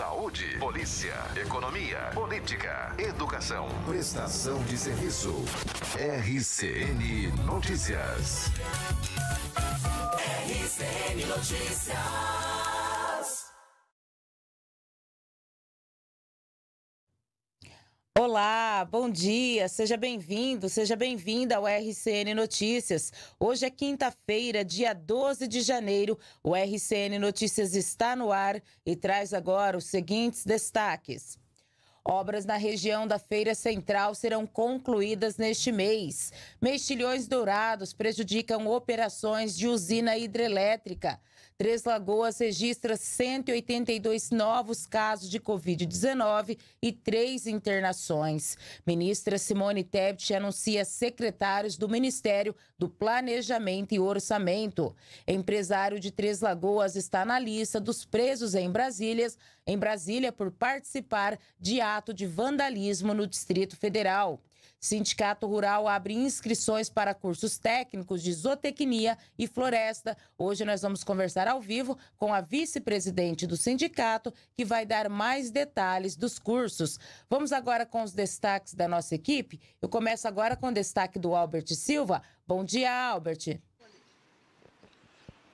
Saúde, polícia, economia, política, educação, prestação de serviço. RCN Notícias. RCN Notícias. bom dia, seja bem-vindo, seja bem-vinda ao RCN Notícias. Hoje é quinta-feira, dia 12 de janeiro. O RCN Notícias está no ar e traz agora os seguintes destaques. Obras na região da Feira Central serão concluídas neste mês. Mexilhões dourados prejudicam operações de usina hidrelétrica. Três Lagoas registra 182 novos casos de Covid-19 e três internações. Ministra Simone Tebet anuncia secretários do Ministério do Planejamento e Orçamento. Empresário de Três Lagoas está na lista dos presos em Brasília, em Brasília por participar de ato de vandalismo no Distrito Federal. Sindicato Rural abre inscrições para cursos técnicos de zootecnia e floresta. Hoje nós vamos conversar ao vivo com a vice-presidente do sindicato, que vai dar mais detalhes dos cursos. Vamos agora com os destaques da nossa equipe. Eu começo agora com o destaque do Albert Silva. Bom dia, Albert.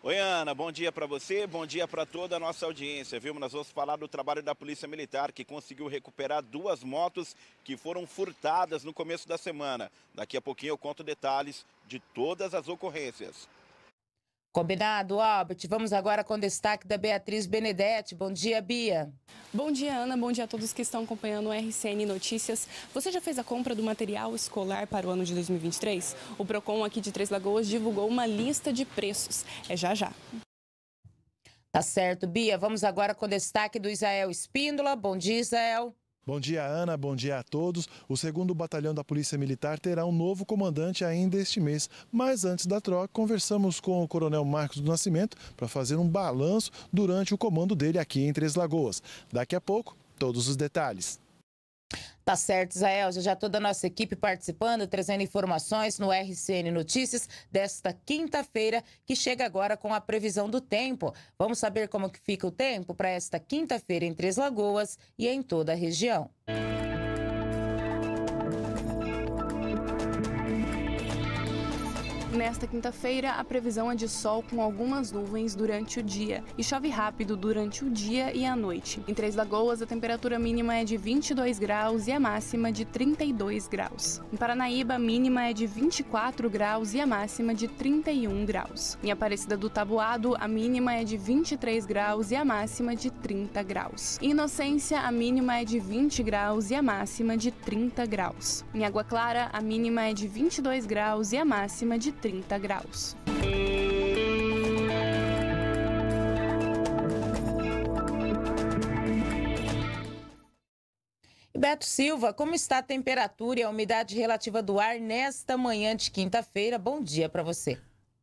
Oi, Ana, bom dia para você, bom dia para toda a nossa audiência, viu? Nós vamos falar do trabalho da Polícia Militar, que conseguiu recuperar duas motos que foram furtadas no começo da semana. Daqui a pouquinho eu conto detalhes de todas as ocorrências. Combinado, Albert. Vamos agora com o destaque da Beatriz Benedetti. Bom dia, Bia. Bom dia, Ana. Bom dia a todos que estão acompanhando o RCN Notícias. Você já fez a compra do material escolar para o ano de 2023? O PROCON aqui de Três Lagoas divulgou uma lista de preços. É já já. Tá certo, Bia. Vamos agora com o destaque do Israel Espíndola. Bom dia, Israel. Bom dia, Ana. Bom dia a todos. O segundo batalhão da Polícia Militar terá um novo comandante ainda este mês. Mas antes da troca, conversamos com o Coronel Marcos do Nascimento para fazer um balanço durante o comando dele aqui em Três Lagoas. Daqui a pouco, todos os detalhes. Tá certo, Israel. Já já toda a nossa equipe participando, trazendo informações no RCN Notícias desta quinta-feira, que chega agora com a previsão do tempo. Vamos saber como que fica o tempo para esta quinta-feira em Três Lagoas e em toda a região. Música Nesta quinta-feira, a previsão é de sol com algumas nuvens durante o dia e chove rápido durante o dia e a noite. Em Três Lagoas, a temperatura mínima é de 22 graus e a máxima de 32 graus. Em Paranaíba, a mínima é de 24 graus e a máxima de 31 graus. Em Aparecida do Tabuado, a mínima é de 23 graus e a máxima de 30 graus. Em Inocência, a mínima é de 20 graus e a máxima de 30 graus. Em Água Clara, a mínima é de 22 graus e a máxima de 30 30 graus. Beto Silva, como está a temperatura e a umidade relativa do ar nesta manhã de quinta-feira? Bom dia para você.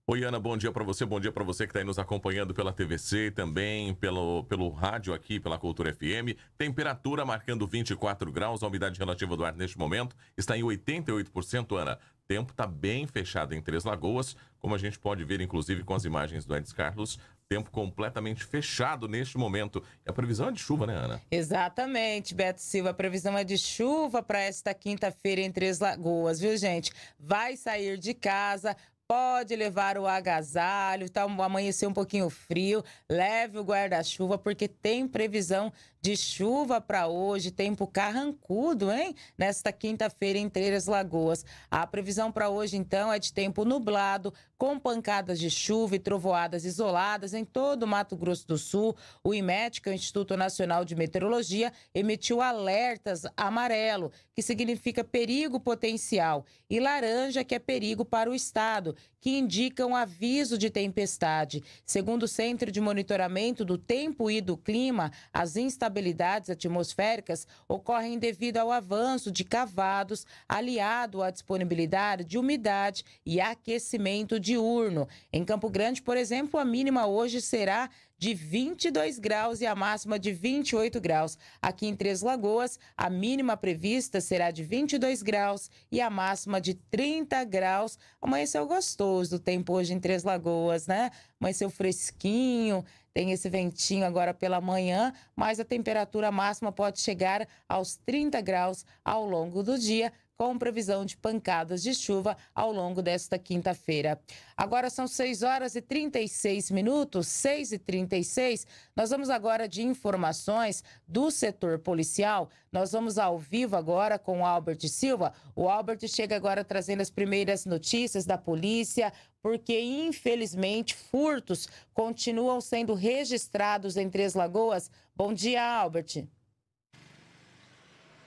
Oi, Ana, bom dia para você, bom dia para você que está aí nos acompanhando pela TVC, também pelo, pelo rádio aqui, pela Cultura FM. Temperatura marcando 24 graus, a umidade relativa do ar neste momento está em 88%, Ana tempo está bem fechado em Três Lagoas, como a gente pode ver, inclusive, com as imagens do Edson Carlos. Tempo completamente fechado neste momento. E a previsão é de chuva, né, Ana? Exatamente, Beto Silva. A previsão é de chuva para esta quinta-feira em Três Lagoas, viu, gente? Vai sair de casa, pode levar o agasalho, tá, amanhecer um pouquinho frio, leve o guarda-chuva, porque tem previsão de chuva para hoje, tempo carrancudo, hein? Nesta quinta-feira em Três Lagoas. A previsão para hoje, então, é de tempo nublado, com pancadas de chuva e trovoadas isoladas em todo o Mato Grosso do Sul. O IMET, que é o Instituto Nacional de Meteorologia, emitiu alertas amarelo, que significa perigo potencial, e laranja, que é perigo para o estado, que indicam aviso de tempestade. Segundo o Centro de Monitoramento do Tempo e do Clima, as instabilidades instabilidades atmosféricas ocorrem devido ao avanço de cavados, aliado à disponibilidade de umidade e aquecimento diurno. Em Campo Grande, por exemplo, a mínima hoje será de 22 graus e a máxima de 28 graus. Aqui em Três Lagoas, a mínima prevista será de 22 graus e a máxima de 30 graus. Amanheceu gostoso do tempo hoje em Três Lagoas, né? Amanheceu fresquinho, tem esse ventinho agora pela manhã, mas a temperatura máxima pode chegar aos 30 graus ao longo do dia com previsão de pancadas de chuva ao longo desta quinta-feira. Agora são 6 horas e 36 minutos, 6 e 36. Nós vamos agora de informações do setor policial. Nós vamos ao vivo agora com o Albert Silva. O Albert chega agora trazendo as primeiras notícias da polícia, porque infelizmente furtos continuam sendo registrados em Três Lagoas. Bom dia, Albert.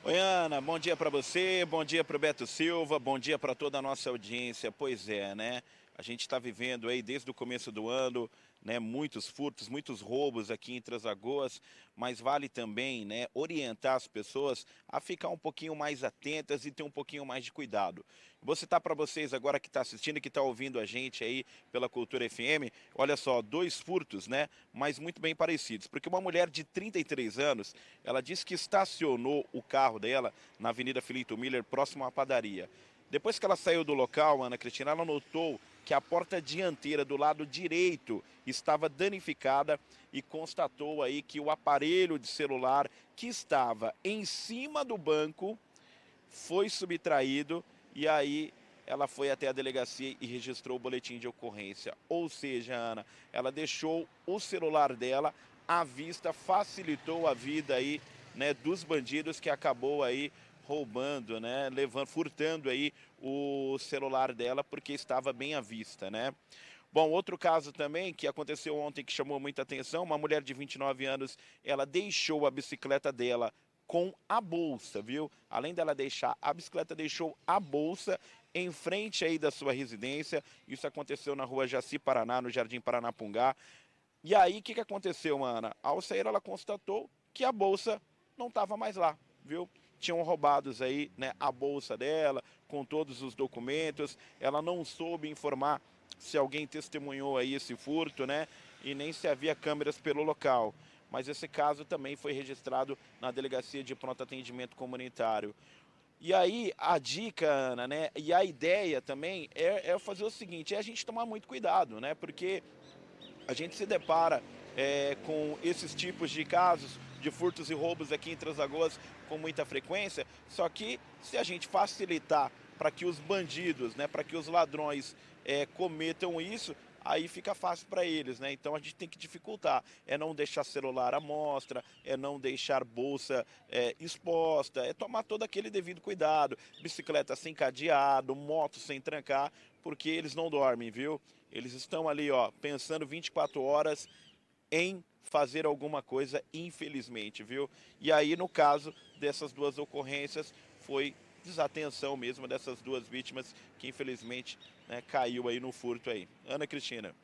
Oi, Ana, bom dia para você, bom dia para o Beto Silva, bom dia para toda a nossa audiência. Pois é, né? A gente está vivendo aí desde o começo do ano né, muitos furtos, muitos roubos aqui em Trasagoas, mas vale também né, orientar as pessoas a ficar um pouquinho mais atentas e ter um pouquinho mais de cuidado. Vou citar para vocês agora que está assistindo, que está ouvindo a gente aí pela Cultura FM, olha só, dois furtos, né, mas muito bem parecidos, porque uma mulher de 33 anos, ela disse que estacionou o carro dela na Avenida Filinto Miller, próximo à padaria. Depois que ela saiu do local, Ana Cristina, ela notou que a porta dianteira do lado direito estava danificada e constatou aí que o aparelho de celular que estava em cima do banco foi subtraído e aí ela foi até a delegacia e registrou o boletim de ocorrência. Ou seja, Ana, ela deixou o celular dela à vista, facilitou a vida aí, né, dos bandidos que acabou aí roubando, né, levando, furtando aí o celular dela porque estava bem à vista, né? Bom, outro caso também que aconteceu ontem que chamou muita atenção, uma mulher de 29 anos, ela deixou a bicicleta dela com a bolsa, viu? Além dela deixar a bicicleta, deixou a bolsa em frente aí da sua residência. Isso aconteceu na rua Jaci Paraná, no Jardim Paranapungá. E aí, o que, que aconteceu, Ana? Ao sair, ela constatou que a bolsa não estava mais lá, viu? tinham roubados aí né, a bolsa dela, com todos os documentos. Ela não soube informar se alguém testemunhou aí esse furto, né? E nem se havia câmeras pelo local. Mas esse caso também foi registrado na Delegacia de Pronto Atendimento Comunitário. E aí, a dica, Ana, né? E a ideia também é, é fazer o seguinte: é a gente tomar muito cuidado, né? Porque a gente se depara é, com esses tipos de casos de furtos e roubos aqui em Transagoas com muita frequência. Só que se a gente facilitar para que os bandidos, né, para que os ladrões é, cometam isso, aí fica fácil para eles, né? Então a gente tem que dificultar. É não deixar celular à mostra, é não deixar bolsa é, exposta, é tomar todo aquele devido cuidado. Bicicleta sem cadeado, moto sem trancar, porque eles não dormem, viu? Eles estão ali, ó, pensando 24 horas em fazer alguma coisa, infelizmente, viu? E aí, no caso dessas duas ocorrências, foi desatenção mesmo dessas duas vítimas que infelizmente né, caiu aí no furto aí. Ana Cristina.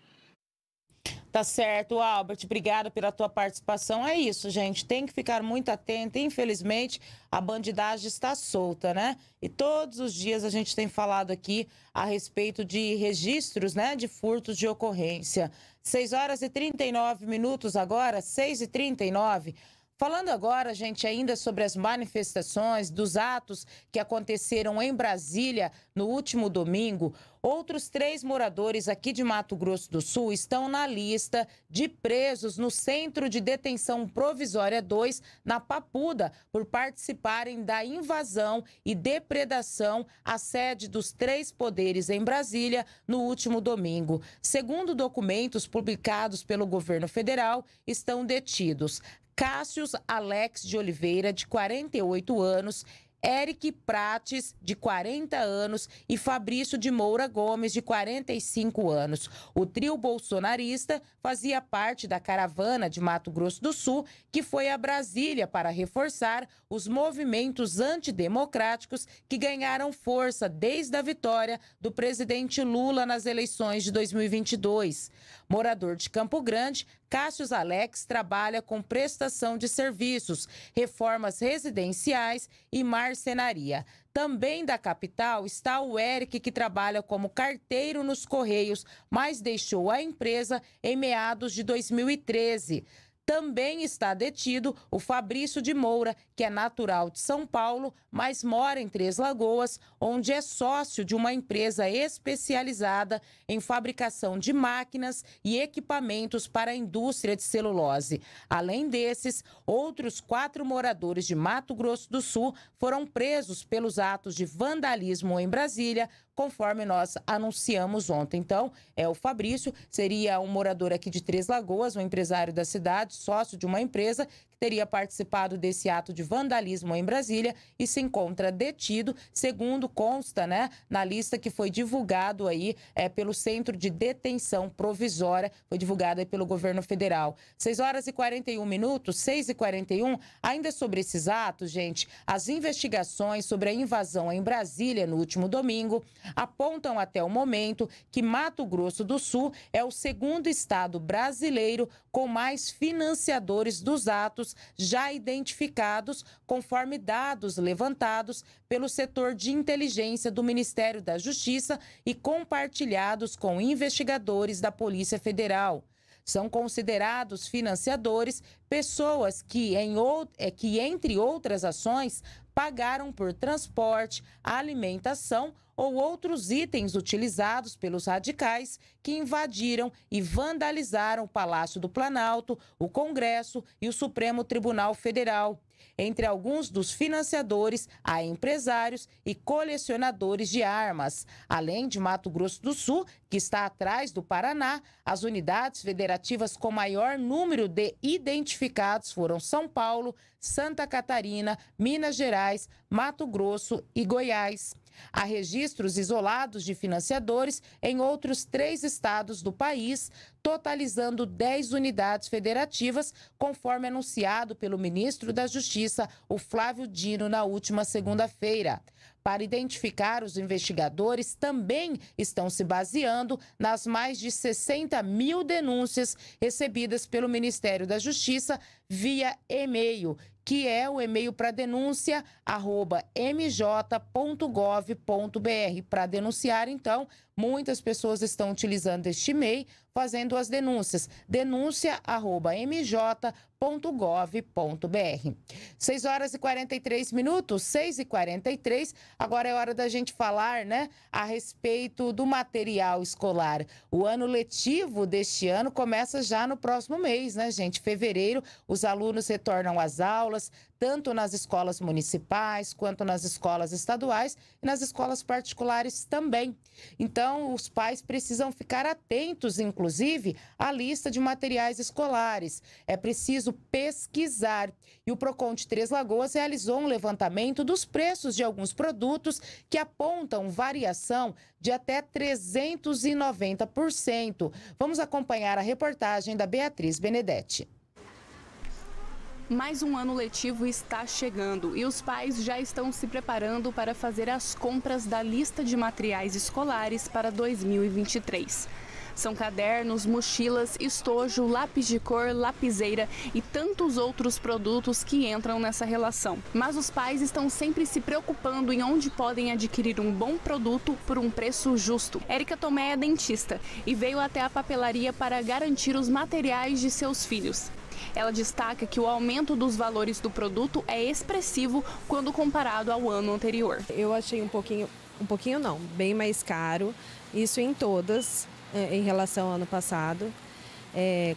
Tá certo, Albert. Obrigada pela tua participação. É isso, gente. Tem que ficar muito atento. Infelizmente, a bandidagem está solta, né? E todos os dias a gente tem falado aqui a respeito de registros, né, de furtos de ocorrência. 6 horas e 39 minutos agora, 6 e 39. Falando agora, gente, ainda sobre as manifestações dos atos que aconteceram em Brasília no último domingo, outros três moradores aqui de Mato Grosso do Sul estão na lista de presos no Centro de Detenção Provisória 2, na Papuda, por participarem da invasão e depredação à sede dos três poderes em Brasília no último domingo. Segundo documentos publicados pelo governo federal, estão detidos Cássius Alex de Oliveira, de 48 anos, Eric Prates, de 40 anos, e Fabrício de Moura Gomes, de 45 anos. O trio bolsonarista fazia parte da caravana de Mato Grosso do Sul, que foi a Brasília para reforçar os movimentos antidemocráticos que ganharam força desde a vitória do presidente Lula nas eleições de 2022. Morador de Campo Grande, Cássius Alex trabalha com prestação de serviços, reformas residenciais e marcenaria. Também da capital está o Eric, que trabalha como carteiro nos Correios, mas deixou a empresa em meados de 2013. Também está detido o Fabrício de Moura, que é natural de São Paulo, mas mora em Três Lagoas, onde é sócio de uma empresa especializada em fabricação de máquinas e equipamentos para a indústria de celulose. Além desses, outros quatro moradores de Mato Grosso do Sul foram presos pelos atos de vandalismo em Brasília, conforme nós anunciamos ontem. Então, é o Fabrício, seria um morador aqui de Três Lagoas, um empresário da cidade, sócio de uma empresa teria participado desse ato de vandalismo em Brasília e se encontra detido, segundo consta, né, na lista que foi divulgado aí é, pelo Centro de Detenção Provisória, foi divulgada pelo governo federal. 6 horas e 41 minutos, 6 e 41, ainda sobre esses atos, gente, as investigações sobre a invasão em Brasília no último domingo apontam até o momento que Mato Grosso do Sul é o segundo estado brasileiro com mais financiadores dos atos já identificados, conforme dados levantados pelo setor de inteligência do Ministério da Justiça e compartilhados com investigadores da Polícia Federal. São considerados financiadores pessoas que, em, é, que, entre outras ações, pagaram por transporte, alimentação ou outros itens utilizados pelos radicais que invadiram e vandalizaram o Palácio do Planalto, o Congresso e o Supremo Tribunal Federal. Entre alguns dos financiadores, há empresários e colecionadores de armas. Além de Mato Grosso do Sul, que está atrás do Paraná, as unidades federativas com maior número de identificados foram São Paulo, Santa Catarina, Minas Gerais, Mato Grosso e Goiás. Há registros isolados de financiadores em outros três estados do país, totalizando 10 unidades federativas, conforme anunciado pelo ministro da Justiça, o Flávio Dino, na última segunda-feira. Para identificar os investigadores, também estão se baseando nas mais de 60 mil denúncias recebidas pelo Ministério da Justiça via e-mail que é o e-mail para denúncia arroba mj.gov.br. Para denunciar, então, muitas pessoas estão utilizando este e-mail fazendo as denúncias. Denúncia arroba mj.gov.br www.gov.br. 6 horas e 43 minutos, 6 e 43. Agora é hora da gente falar, né, a respeito do material escolar. O ano letivo deste ano começa já no próximo mês, né, gente? Fevereiro, os alunos retornam às aulas, tanto nas escolas municipais quanto nas escolas estaduais e nas escolas particulares também. Então, os pais precisam ficar atentos, inclusive, à lista de materiais escolares. É preciso preciso pesquisar. E o Procon de Três Lagoas realizou um levantamento dos preços de alguns produtos que apontam variação de até 390%. Vamos acompanhar a reportagem da Beatriz Benedetti. Mais um ano letivo está chegando e os pais já estão se preparando para fazer as compras da lista de materiais escolares para 2023. São cadernos, mochilas, estojo, lápis de cor, lapiseira e tantos outros produtos que entram nessa relação. Mas os pais estão sempre se preocupando em onde podem adquirir um bom produto por um preço justo. Érica Tomé é dentista e veio até a papelaria para garantir os materiais de seus filhos. Ela destaca que o aumento dos valores do produto é expressivo quando comparado ao ano anterior. Eu achei um pouquinho, um pouquinho não, bem mais caro, isso em todas. É, em relação ao ano passado. É,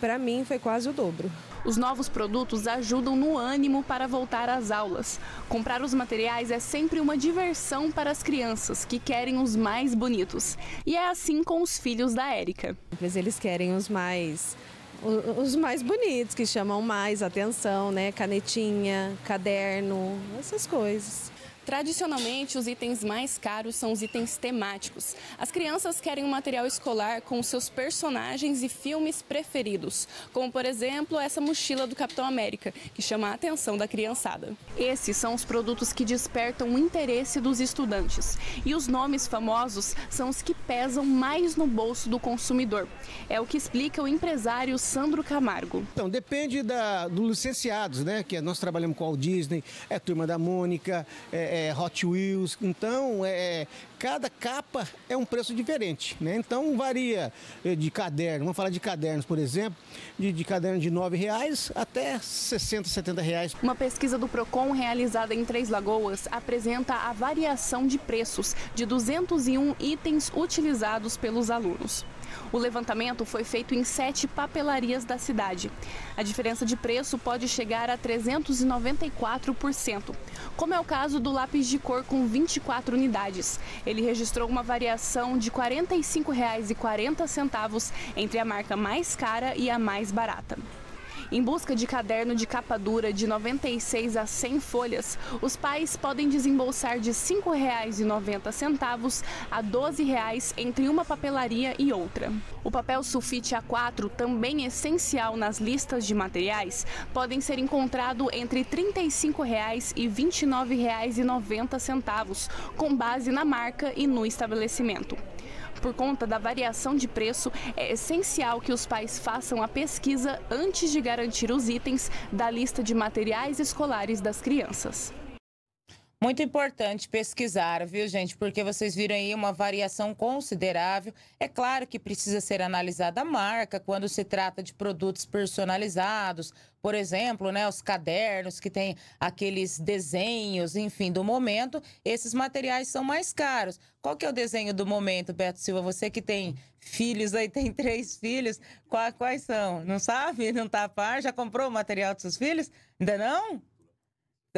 para mim foi quase o dobro. Os novos produtos ajudam no ânimo para voltar às aulas. Comprar os materiais é sempre uma diversão para as crianças que querem os mais bonitos. E é assim com os filhos da Érica. Eles querem os mais os mais bonitos, que chamam mais atenção, né? Canetinha, caderno, essas coisas. Tradicionalmente, os itens mais caros são os itens temáticos. As crianças querem um material escolar com seus personagens e filmes preferidos, como por exemplo essa mochila do Capitão América, que chama a atenção da criançada. Esses são os produtos que despertam o interesse dos estudantes. E os nomes famosos são os que pesam mais no bolso do consumidor. É o que explica o empresário Sandro Camargo. Então, depende da, dos licenciados, né? Que é, nós trabalhamos com o Disney, é Turma da Mônica, é, é é, Hot Wheels. Então, é, é, cada capa é um preço diferente, né? Então, varia eh, de caderno. Vamos falar de cadernos, por exemplo, de, de caderno de R$ reais até 60, 70 reais. Uma pesquisa do Procon realizada em Três Lagoas apresenta a variação de preços de 201 itens utilizados pelos alunos. O levantamento foi feito em sete papelarias da cidade. A diferença de preço pode chegar a 394%, como é o caso do lápis de cor com 24 unidades. Ele registrou uma variação de R$ 45,40 entre a marca mais cara e a mais barata. Em busca de caderno de capa dura de 96 a 100 folhas, os pais podem desembolsar de R$ 5,90 a R$ 12,00 entre uma papelaria e outra. O papel sulfite A4, também essencial nas listas de materiais, podem ser encontrado entre R$ 35,00 e R$ 29,90, com base na marca e no estabelecimento por conta da variação de preço, é essencial que os pais façam a pesquisa antes de garantir os itens da lista de materiais escolares das crianças. Muito importante pesquisar, viu, gente? Porque vocês viram aí uma variação considerável. É claro que precisa ser analisada a marca quando se trata de produtos personalizados, por exemplo, né, os cadernos que tem aqueles desenhos, enfim, do momento, esses materiais são mais caros. Qual que é o desenho do momento, Beto Silva? Você que tem filhos aí, tem três filhos, quais, são? Não sabe? Não tá a par? Já comprou o material dos seus filhos? Ainda não?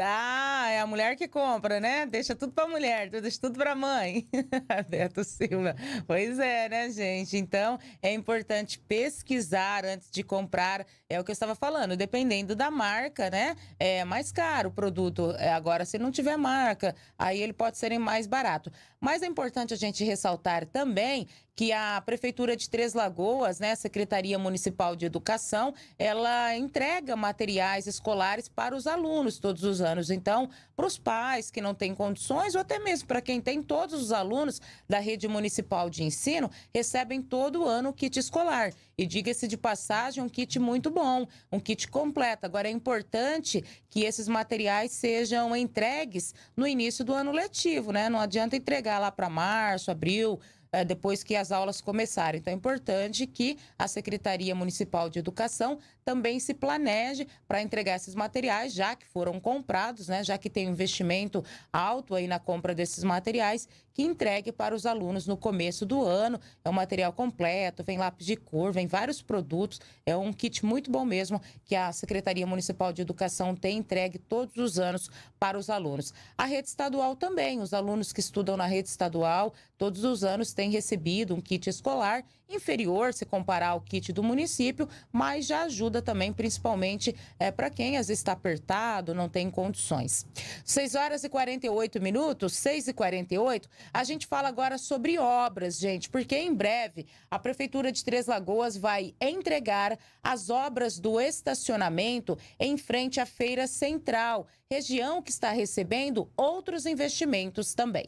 Ah, é a mulher que compra, né? Deixa tudo pra mulher, deixa tudo pra mãe. Beto Silva. Pois é, né, gente? Então, é importante pesquisar antes de comprar. É o que eu estava falando, dependendo da marca, né? É mais caro o produto. É, agora, se não tiver marca, aí ele pode ser mais barato. Mas é importante a gente ressaltar também que a Prefeitura de Três Lagoas, né, Secretaria Municipal de Educação, ela entrega materiais escolares para os alunos todos os anos. Então, para os pais que não têm condições, ou até mesmo para quem tem, todos os alunos da rede municipal de ensino recebem todo ano o kit escolar. E diga-se de passagem, um kit muito bom, um kit completo. Agora, é importante que esses materiais sejam entregues no início do ano letivo, né? Não adianta entregar chegar lá para março, abril, eh, depois que as aulas começarem. Então, é importante que a Secretaria Municipal de Educação também se planeje para entregar esses materiais, já que foram comprados, né, já que tem um investimento alto aí na compra desses materiais, que entregue para os alunos no começo do ano. É um material completo, vem lápis de cor, vem vários produtos. É um kit muito bom mesmo que a Secretaria Municipal de Educação tem entregue todos os anos para os alunos. A rede estadual também, os alunos que estudam na rede estadual, todos os anos têm recebido um kit escolar inferior se comparar ao kit do município, mas já ajuda também, principalmente é, para quem às vezes está apertado, não tem condições. 6 horas e 48 minutos, 6 e 48 a gente fala agora sobre obras, gente, porque em breve a Prefeitura de Três Lagoas vai entregar as obras do estacionamento em frente à Feira Central, região que está recebendo outros investimentos também.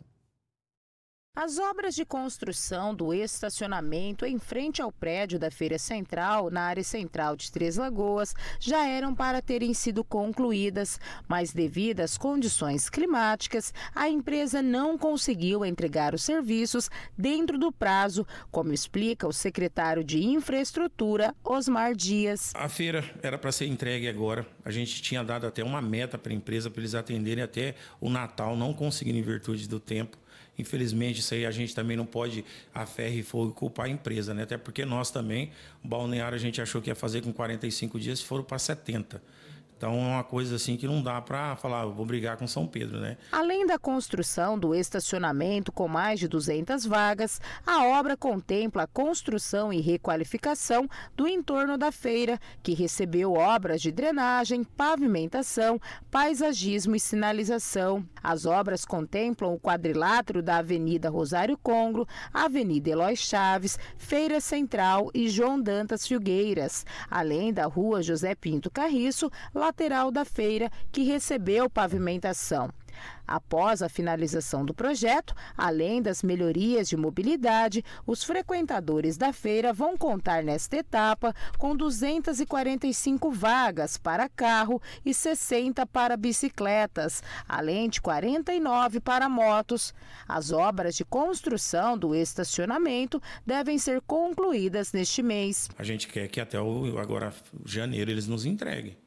As obras de construção do estacionamento em frente ao prédio da Feira Central, na área central de Três Lagoas, já eram para terem sido concluídas, mas devido às condições climáticas, a empresa não conseguiu entregar os serviços dentro do prazo, como explica o secretário de Infraestrutura, Osmar Dias. A feira era para ser entregue agora. A gente tinha dado até uma meta para a empresa para eles atenderem até o Natal, não conseguindo em virtude do tempo. Infelizmente, isso aí a gente também não pode, a ferro e fogo, culpar a empresa, né? Até porque nós também, o balneário a gente achou que ia fazer com 45 dias, foram para 70. Então é uma coisa assim que não dá para falar, ah, vou brigar com São Pedro, né? Além da construção do estacionamento com mais de 200 vagas, a obra contempla a construção e requalificação do entorno da feira, que recebeu obras de drenagem, pavimentação, paisagismo e sinalização. As obras contemplam o quadrilátero da Avenida Rosário Congro, Avenida Eloy Chaves, Feira Central e João Dantas Filgueiras, além da Rua José Pinto Carriço, lá lateral da feira, que recebeu pavimentação. Após a finalização do projeto, além das melhorias de mobilidade, os frequentadores da feira vão contar nesta etapa com 245 vagas para carro e 60 para bicicletas, além de 49 para motos. As obras de construção do estacionamento devem ser concluídas neste mês. A gente quer que até o, agora janeiro eles nos entreguem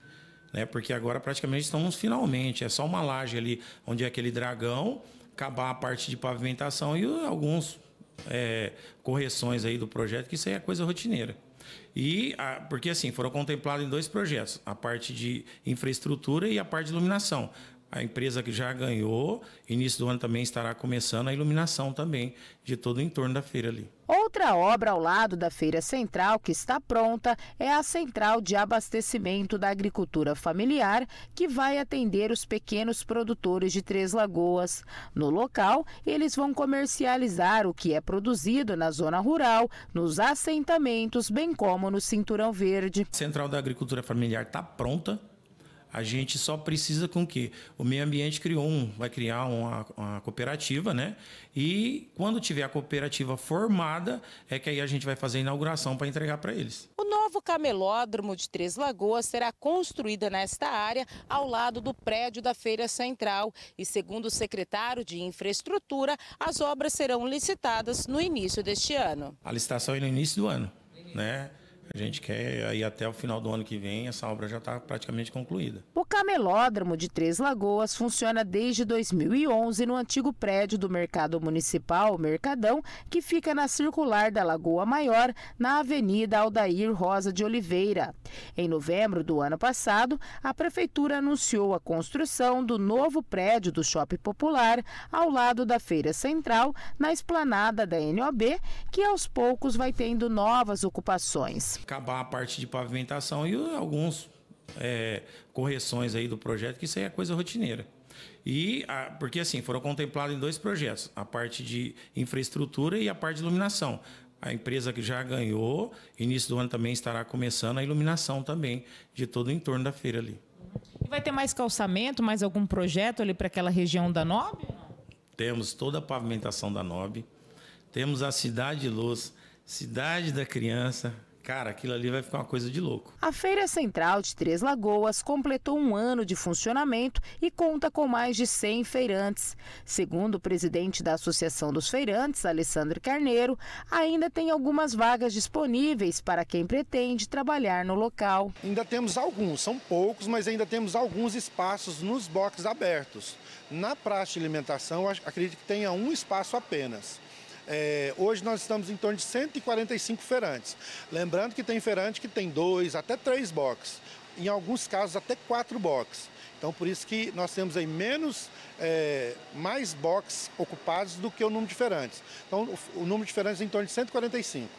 né? Porque agora praticamente estamos finalmente, é só uma laje ali onde é aquele dragão, acabar a parte de pavimentação e alguns é, correções aí do projeto, que isso aí é coisa rotineira. E a, porque assim, foram contemplados em dois projetos, a parte de infraestrutura e a parte de iluminação a empresa que já ganhou, início do ano também estará começando a iluminação também de todo o entorno da feira ali. Outra obra ao lado da feira central que está pronta é a central de abastecimento da agricultura familiar, que vai atender os pequenos produtores de Três Lagoas. No local, eles vão comercializar o que é produzido na zona rural, nos assentamentos, bem como no cinturão verde. A central da agricultura familiar está pronta a gente só precisa com que o meio ambiente criou um, vai criar uma, uma, cooperativa, né? E quando tiver a cooperativa formada, é que aí a gente vai fazer a inauguração para entregar para eles. O novo camelódromo de Três Lagoas será construído nesta área, ao lado do prédio da Feira Central. E segundo o secretário de Infraestrutura, as obras serão licitadas no início deste ano. A licitação é no início do ano, né? A gente quer aí até o final do ano que vem, essa obra já está praticamente concluída. O camelódromo de Três Lagoas funciona desde 2011 no antigo prédio do Mercado Municipal, Mercadão, que fica na circular da Lagoa Maior, na Avenida Aldair Rosa de Oliveira. Em novembro do ano passado, a prefeitura anunciou a construção do novo prédio do Shopping Popular, ao lado da Feira Central, na esplanada da NOB, que aos poucos vai tendo novas ocupações. Acabar a parte de pavimentação e alguns é, correções aí do projeto, que isso aí é coisa rotineira. E a, porque assim, foram contemplados em dois projetos, a parte de infraestrutura e a parte de iluminação. A empresa que já ganhou, início do ano também estará começando a iluminação também de todo o entorno da feira ali. E vai ter mais calçamento, mais algum projeto ali para aquela região da Nobe? Temos toda a pavimentação da Nobe. temos a Cidade de Luz, Cidade da Criança, Cara, aquilo ali vai ficar uma coisa de louco. A Feira Central de Três Lagoas completou um ano de funcionamento e conta com mais de 100 feirantes. Segundo o presidente da Associação dos Feirantes, Alessandro Carneiro, ainda tem algumas vagas disponíveis para quem pretende trabalhar no local. Ainda temos alguns, são poucos, mas ainda temos alguns espaços nos boxes abertos. Na praça de alimentação, acredito que tenha um espaço apenas. É, hoje nós estamos em torno de 145 feirantes. Lembrando que tem feirante que tem dois, até três boxes. Em alguns casos, até quatro boxes. Então, por isso que nós temos aí menos, é, mais boxes ocupados do que o número de feirantes. Então, o, o número de feirantes é em torno de 145.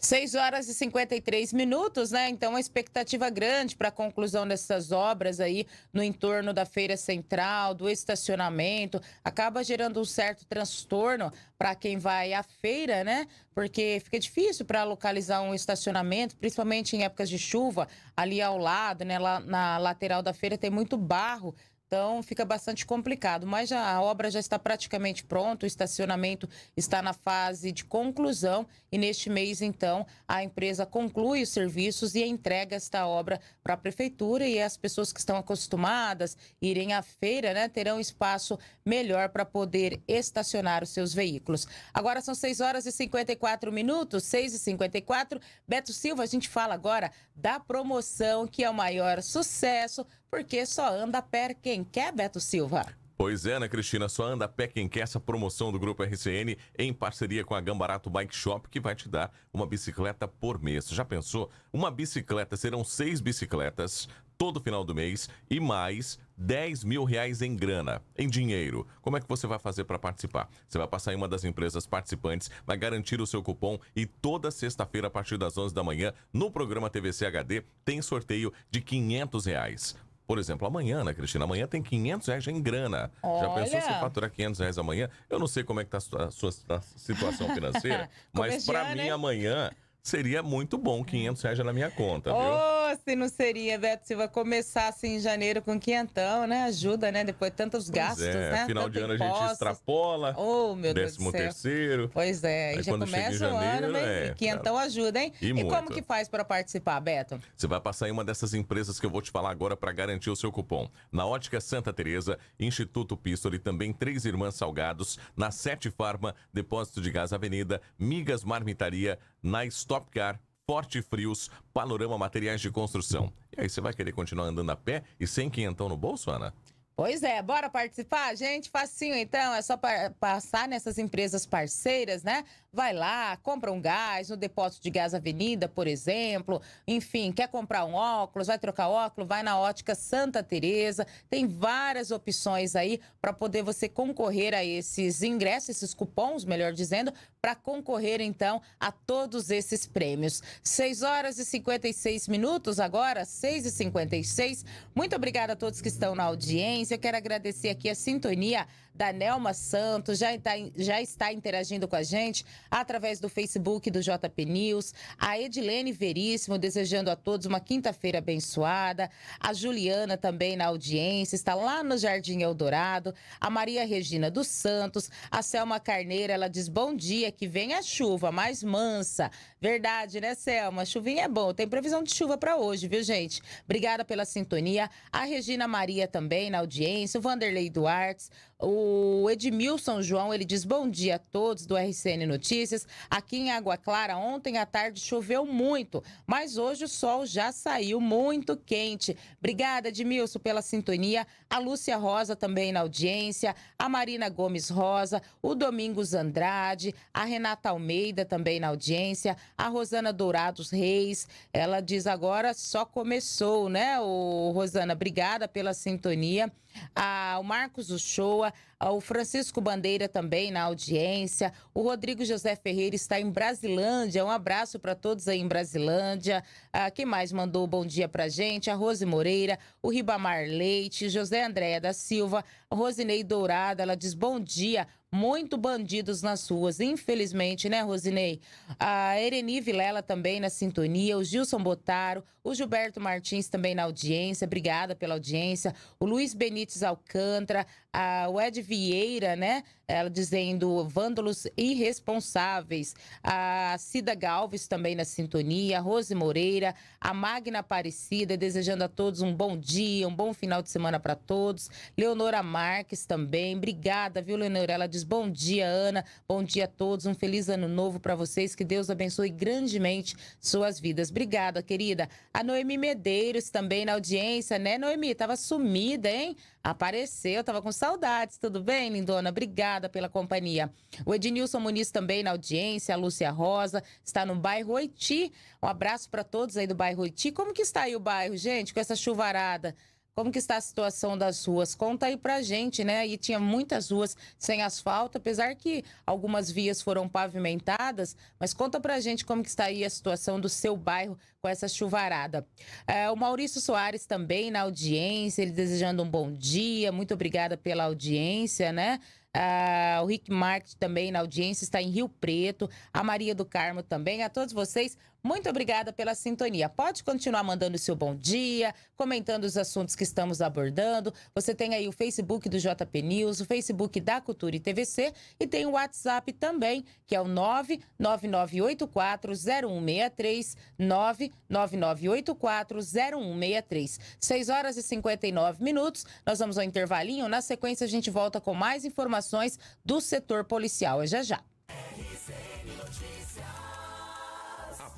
6 horas e 53 minutos, né? Então, a expectativa grande para a conclusão dessas obras aí no entorno da feira central, do estacionamento, acaba gerando um certo transtorno para quem vai à feira, né? Porque fica difícil para localizar um estacionamento, principalmente em épocas de chuva, ali ao lado, né? Lá na lateral da feira tem muito barro então fica bastante complicado, mas já, a obra já está praticamente pronta, o estacionamento está na fase de conclusão e neste mês, então, a empresa conclui os serviços e entrega esta obra para a prefeitura e as pessoas que estão acostumadas irem à feira, né, terão espaço melhor para poder estacionar os seus veículos. Agora são 6 horas e 54 minutos, 6 e 54. Beto Silva, a gente fala agora da promoção que é o maior sucesso porque só anda a pé quem quer, Beto Silva. Pois é, Ana né, Cristina, só anda a pé quem quer essa promoção do Grupo RCN em parceria com a Gambarato Bike Shop, que vai te dar uma bicicleta por mês. Já pensou? Uma bicicleta, serão seis bicicletas todo final do mês e mais 10 mil reais em grana, em dinheiro. Como é que você vai fazer para participar? Você vai passar em uma das empresas participantes, vai garantir o seu cupom e toda sexta-feira, a partir das 11 da manhã, no programa TVC HD, tem sorteio de 500 reais. Por exemplo, amanhã, né, Cristina? Amanhã tem 500 reais em grana. Olha. Já pensou se faturar 500 reais amanhã? Eu não sei como é que tá a sua, a sua situação financeira, mas para mim né? amanhã seria muito bom 500 reais na minha conta, viu? Oh, se não seria, Beto Silva, começasse assim, em janeiro com quinhentão, né? Ajuda, né? Depois tantos pois é, gastos, é. né? Final Tanto de ano impostos. a gente extrapola. Oh, meu Deus do céu. terceiro. Pois é, Aí já começa janeiro, o ano, né? É, quinhentão cara. ajuda, hein? E, e como que faz para participar, Beto? Você vai passar em uma dessas empresas que eu vou te falar agora para garantir o seu cupom. Na Ótica Santa Teresa, Instituto Pistoli, também Três Irmãs Salgados, na Sete Farma, Depósito de Gás Avenida, Migas Marmitaria, na Stop Car, Forte Frios, Panorama Materiais de Construção. E aí, você vai querer continuar andando a pé e sem quinhentão no bolso, Ana? Pois é, bora participar, gente? Facinho então, é só passar nessas empresas parceiras, né? vai lá, compra um gás no depósito de gás Avenida, por exemplo. Enfim, quer comprar um óculos, vai trocar óculos, vai na ótica Santa Teresa. Tem várias opções aí para poder você concorrer a esses ingressos, esses cupons, melhor dizendo, para concorrer então a todos esses prêmios. 6 horas e 56 minutos agora, 6 e 56. Muito obrigada a todos que estão na audiência. Eu quero agradecer aqui a sintonia da Nelma Santos, já está, já está interagindo com a gente através do Facebook do JP News, a Edilene Veríssimo, desejando a todos uma quinta-feira abençoada, a Juliana também na audiência, está lá no Jardim Eldorado, a Maria Regina dos Santos, a Selma Carneiro, ela diz bom dia, que vem a chuva, mais mansa. Verdade, né, Selma? Chuvinha é bom, tem previsão de chuva para hoje, viu, gente? Obrigada pela sintonia. A Regina Maria também na audiência, o Vanderlei Duartes, o Edmilson João, ele diz: Bom dia a todos do RCN Notícias. Aqui em Água Clara, ontem à tarde choveu muito, mas hoje o sol já saiu muito quente. Obrigada, Edmilson, pela sintonia. A Lúcia Rosa também na audiência, a Marina Gomes Rosa, o Domingos Andrade, a Renata Almeida também na audiência, a Rosana Dourados Reis. Ela diz agora só começou, né, o Rosana? Obrigada pela sintonia a, o Marcos Uchoa, a, o Francisco Bandeira também na audiência, o Rodrigo José Ferreira está em Brasilândia, um abraço para todos aí em Brasilândia. A, quem mais mandou bom dia para gente? A Rose Moreira, o Ribamar Leite, José Andréa da Silva, Rosinei Dourada, ela diz bom dia, muito bandidos nas ruas, infelizmente, né, Rosinei? A Ereni Vilela também na sintonia, o Gilson Botaro, o Gilberto Martins também na audiência, obrigada pela audiência, o Luiz Benites Alcântara, a Ed Vieira, né? Ela dizendo vândalos irresponsáveis. A Cida Galves também na sintonia, a Rose Moreira, a Magna Aparecida, desejando a todos um bom dia, um bom final de semana para todos. Leonora Marques também, obrigada, viu, Leonora? Ela diz bom dia, Ana, bom dia a todos, um feliz ano novo para vocês, que Deus abençoe grandemente suas vidas. Obrigada, querida. A Noemi Medeiros também na audiência, né, Noemi? Tava sumida, hein? apareceu. Tava com saudades. Tudo bem, lindona? Obrigada pela companhia. O Ednilson Muniz também na audiência, a Lúcia Rosa está no bairro Oiti. Um abraço para todos aí do bairro Oiti. Como que está aí o bairro, gente, com essa chuvarada? Como que está a situação das ruas? Conta aí pra gente, né? E tinha muitas ruas sem asfalto, apesar que algumas vias foram pavimentadas, mas conta pra gente como que está aí a situação do seu bairro com essa chuvarada. É, o Maurício Soares também na audiência, ele desejando um bom dia, muito obrigada pela audiência, né? É, o Rick Marques também na audiência, está em Rio Preto, a Maria do Carmo também, a todos vocês, muito obrigada pela sintonia. Pode continuar mandando seu bom dia, comentando os assuntos que estamos abordando. Você tem aí o Facebook do JP News, o Facebook da Cultura e TVC e tem o WhatsApp também, que é o 999840163, 999840163. 6 horas e 59 minutos. Nós vamos ao intervalinho. Na sequência, a gente volta com mais informações do setor policial. É já já.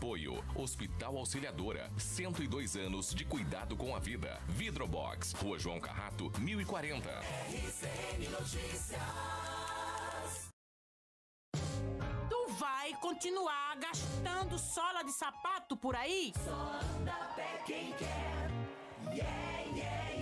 Apoio Hospital Auxiliadora, 102 anos de cuidado com a vida. Vidrobox, Rua João Carrato, 1040. RCN Notícias. Tu vai continuar gastando sola de sapato por aí? Só anda pé quem quer. Yeah, yeah, yeah.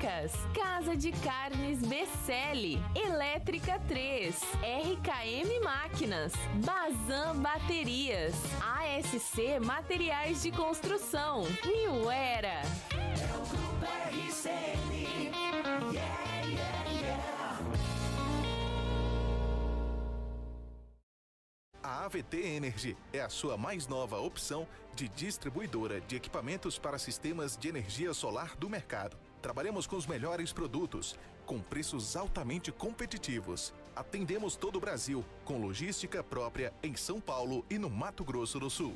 Casa de Carnes Besselli, Elétrica 3, RKM Máquinas, Bazan Baterias, ASC Materiais de Construção, New Era. É o Grupo Yeah, yeah, yeah. A AVT Energy é a sua mais nova opção de distribuidora de equipamentos para sistemas de energia solar do mercado. Trabalhamos com os melhores produtos, com preços altamente competitivos. Atendemos todo o Brasil, com logística própria em São Paulo e no Mato Grosso do Sul.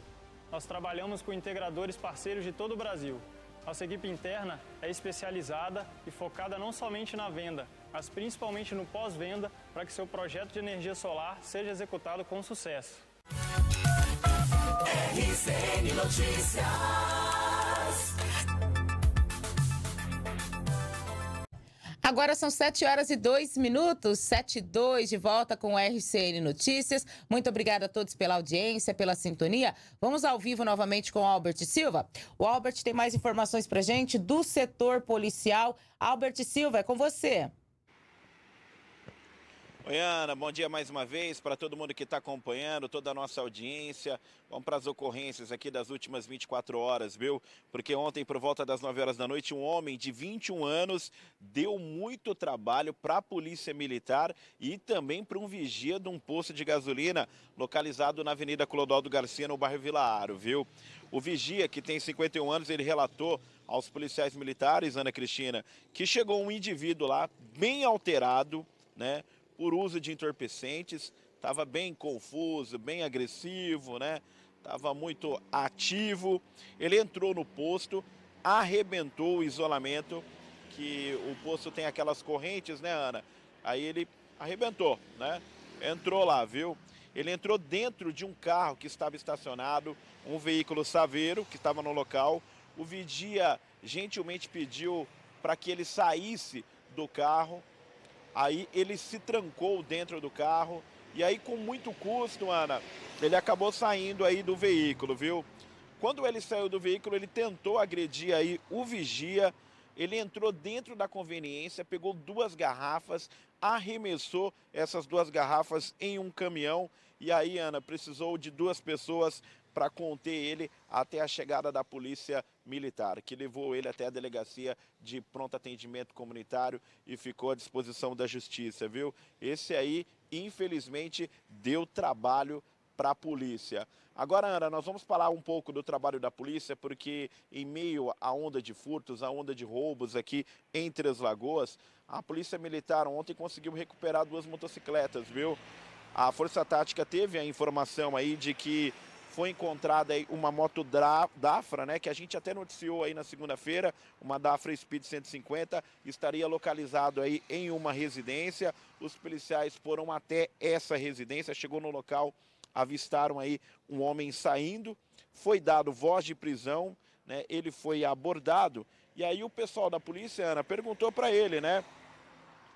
Nós trabalhamos com integradores parceiros de todo o Brasil. Nossa equipe interna é especializada e focada não somente na venda, mas principalmente no pós-venda para que seu projeto de energia solar seja executado com sucesso. RCN Notícias. Agora são 7 horas e 2 minutos, 7 e 2, de volta com o RCN Notícias. Muito obrigada a todos pela audiência, pela sintonia. Vamos ao vivo novamente com o Albert Silva. O Albert tem mais informações para gente do setor policial. Albert Silva, é com você. Oi, Ana, bom dia mais uma vez para todo mundo que está acompanhando, toda a nossa audiência. Vamos para as ocorrências aqui das últimas 24 horas, viu? Porque ontem, por volta das 9 horas da noite, um homem de 21 anos deu muito trabalho para a Polícia Militar e também para um vigia de um posto de gasolina localizado na Avenida Clodoaldo Garcia, no bairro Vila Aro, viu? O vigia, que tem 51 anos, ele relatou aos policiais militares, Ana Cristina, que chegou um indivíduo lá, bem alterado, né? por uso de entorpecentes, estava bem confuso, bem agressivo, né? Estava muito ativo. Ele entrou no posto, arrebentou o isolamento, que o posto tem aquelas correntes, né, Ana? Aí ele arrebentou, né? Entrou lá, viu? Ele entrou dentro de um carro que estava estacionado, um veículo saveiro que estava no local. O Vidia gentilmente pediu para que ele saísse do carro, Aí ele se trancou dentro do carro e aí com muito custo, Ana, ele acabou saindo aí do veículo, viu? Quando ele saiu do veículo, ele tentou agredir aí o vigia. Ele entrou dentro da conveniência, pegou duas garrafas, arremessou essas duas garrafas em um caminhão e aí, Ana, precisou de duas pessoas para conter ele até a chegada da polícia militar, que levou ele até a delegacia de pronto atendimento comunitário e ficou à disposição da justiça, viu? Esse aí, infelizmente, deu trabalho para a polícia. Agora, Ana, nós vamos falar um pouco do trabalho da polícia, porque em meio à onda de furtos, à onda de roubos aqui entre as lagoas, a polícia militar ontem conseguiu recuperar duas motocicletas, viu? A Força Tática teve a informação aí de que foi encontrada aí uma moto Dra, Dafra, né, que a gente até noticiou aí na segunda-feira, uma Dafra Speed 150, estaria localizado aí em uma residência. Os policiais foram até essa residência, chegou no local, avistaram aí um homem saindo, foi dado voz de prisão, né, ele foi abordado e aí o pessoal da polícia, Ana, perguntou para ele, né,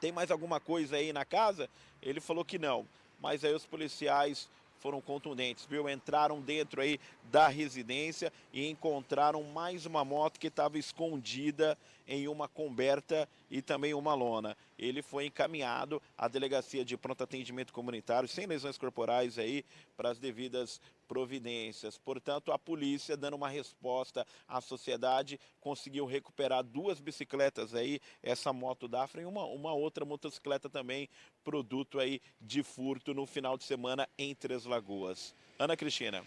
tem mais alguma coisa aí na casa? Ele falou que não. Mas aí os policiais foram contundentes, viu? Entraram dentro aí da residência e encontraram mais uma moto que estava escondida em uma coberta e também uma lona. Ele foi encaminhado à delegacia de pronto atendimento comunitário, sem lesões corporais aí, para as devidas providências. Portanto, a polícia, dando uma resposta à sociedade, conseguiu recuperar duas bicicletas aí, essa moto da e uma, uma outra motocicleta também, produto aí de furto no final de semana em Três Lagoas. Ana Cristina.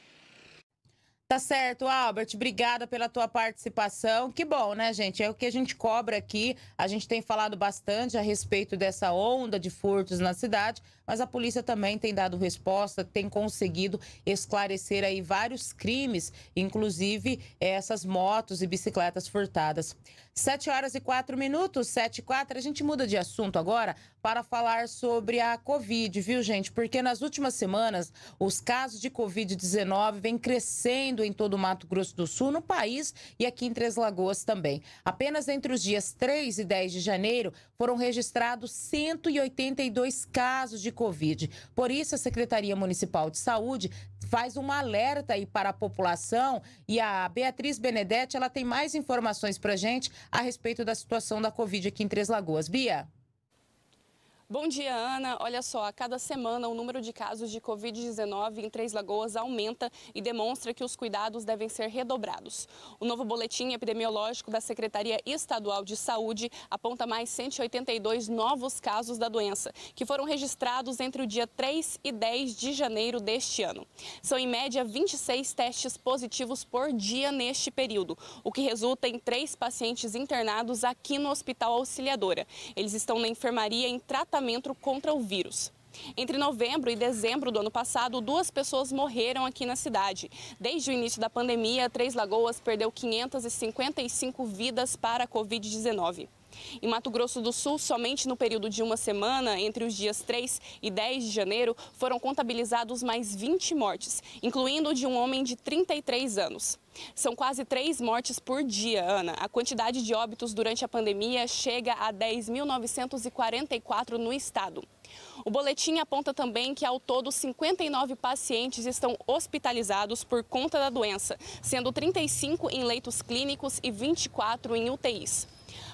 Tá certo, Albert. Obrigada pela tua participação. Que bom, né, gente? É o que a gente cobra aqui. A gente tem falado bastante a respeito dessa onda de furtos na cidade, mas a polícia também tem dado resposta, tem conseguido esclarecer aí vários crimes, inclusive eh, essas motos e bicicletas furtadas. Sete horas e quatro minutos, sete e quatro. A gente muda de assunto agora para falar sobre a Covid, viu, gente? Porque nas últimas semanas os casos de Covid-19 vêm crescendo em todo o Mato Grosso do Sul, no país e aqui em Três Lagoas também. Apenas entre os dias 3 e 10 de janeiro foram registrados 182 casos de Covid. Por isso, a Secretaria Municipal de Saúde faz um alerta aí para a população e a Beatriz Benedetti, ela tem mais informações para gente a respeito da situação da Covid aqui em Três Lagoas. Bia? Bom dia, Ana. Olha só, a cada semana o número de casos de Covid-19 em Três Lagoas aumenta e demonstra que os cuidados devem ser redobrados. O novo boletim epidemiológico da Secretaria Estadual de Saúde aponta mais 182 novos casos da doença, que foram registrados entre o dia 3 e 10 de janeiro deste ano. São, em média, 26 testes positivos por dia neste período, o que resulta em três pacientes internados aqui no Hospital Auxiliadora. Eles estão na enfermaria em tratamento contra o vírus. Entre novembro e dezembro do ano passado, duas pessoas morreram aqui na cidade. Desde o início da pandemia, Três Lagoas perdeu 555 vidas para a Covid-19. Em Mato Grosso do Sul, somente no período de uma semana, entre os dias 3 e 10 de janeiro, foram contabilizados mais 20 mortes, incluindo de um homem de 33 anos. São quase três mortes por dia, Ana. A quantidade de óbitos durante a pandemia chega a 10.944 no estado. O boletim aponta também que, ao todo, 59 pacientes estão hospitalizados por conta da doença, sendo 35 em leitos clínicos e 24 em UTIs.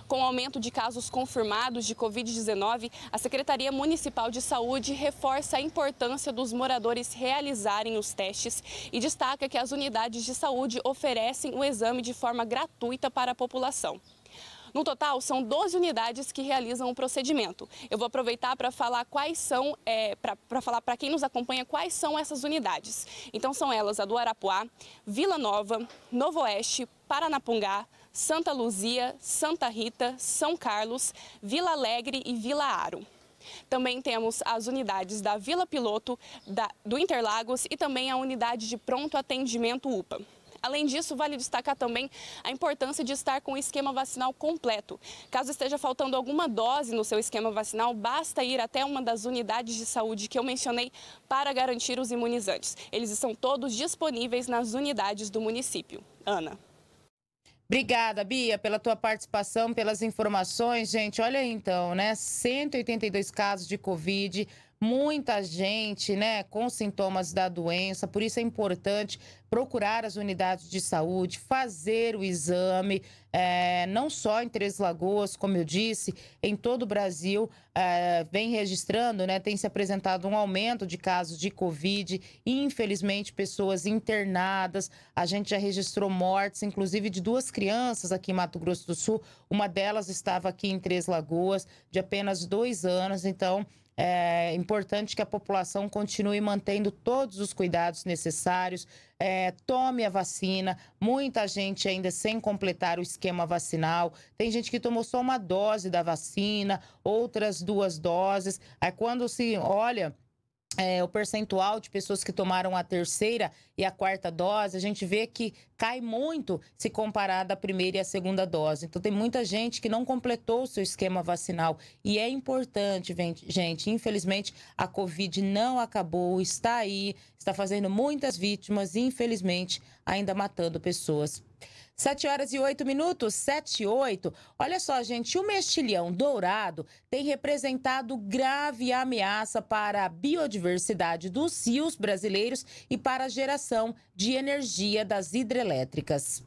Com o aumento de casos confirmados de Covid-19, a Secretaria Municipal de Saúde reforça a importância dos moradores realizarem os testes e destaca que as unidades de saúde oferecem o exame de forma gratuita para a população. No total, são 12 unidades que realizam o procedimento. Eu vou aproveitar para falar quais são, é, para falar para quem nos acompanha, quais são essas unidades. Então, são elas a do Arapuá, Vila Nova, Novo Oeste, Paranapungá, Santa Luzia, Santa Rita, São Carlos, Vila Alegre e Vila Aro. Também temos as unidades da Vila Piloto, da, do Interlagos e também a unidade de pronto atendimento UPA. Além disso, vale destacar também a importância de estar com o esquema vacinal completo. Caso esteja faltando alguma dose no seu esquema vacinal, basta ir até uma das unidades de saúde que eu mencionei para garantir os imunizantes. Eles estão todos disponíveis nas unidades do município. Ana. Obrigada, Bia, pela tua participação, pelas informações. Gente, olha aí então, né? 182 casos de Covid, muita gente, né, com sintomas da doença, por isso é importante procurar as unidades de saúde, fazer o exame, é, não só em Três Lagoas, como eu disse, em todo o Brasil é, vem registrando, né, tem se apresentado um aumento de casos de Covid, infelizmente pessoas internadas, a gente já registrou mortes, inclusive de duas crianças aqui em Mato Grosso do Sul, uma delas estava aqui em Três Lagoas, de apenas dois anos, então é importante que a população continue mantendo todos os cuidados necessários, é, tome a vacina. Muita gente ainda sem completar o esquema vacinal. Tem gente que tomou só uma dose da vacina, outras duas doses. Aí é quando se olha é, o percentual de pessoas que tomaram a terceira e a quarta dose, a gente vê que cai muito se comparado à primeira e à segunda dose. Então, tem muita gente que não completou o seu esquema vacinal. E é importante, gente, infelizmente, a Covid não acabou, está aí, está fazendo muitas vítimas e, infelizmente, ainda matando pessoas. 7 horas e 8 minutos, 7 e 8. Olha só, gente, o mexilhão dourado tem representado grave ameaça para a biodiversidade dos rios brasileiros e para a geração de energia das hidrelétricas.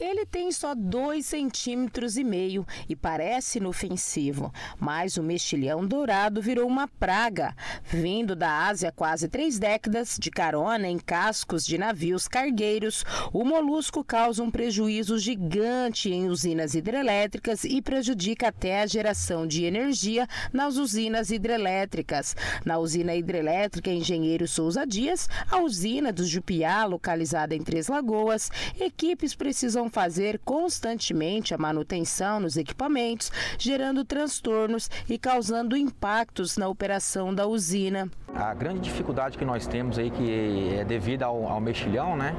Ele tem só dois centímetros e meio e parece inofensivo, mas o mexilhão dourado virou uma praga, vindo da Ásia há quase três décadas de carona em cascos de navios cargueiros. O molusco causa um prejuízo gigante em usinas hidrelétricas e prejudica até a geração de energia nas usinas hidrelétricas. Na usina hidrelétrica Engenheiro Souza Dias, a usina do Jupiá, localizada em Três Lagoas, equipes precisam fazer constantemente a manutenção nos equipamentos, gerando transtornos e causando impactos na operação da usina. A grande dificuldade que nós temos aí, que é devida ao, ao mexilhão, né?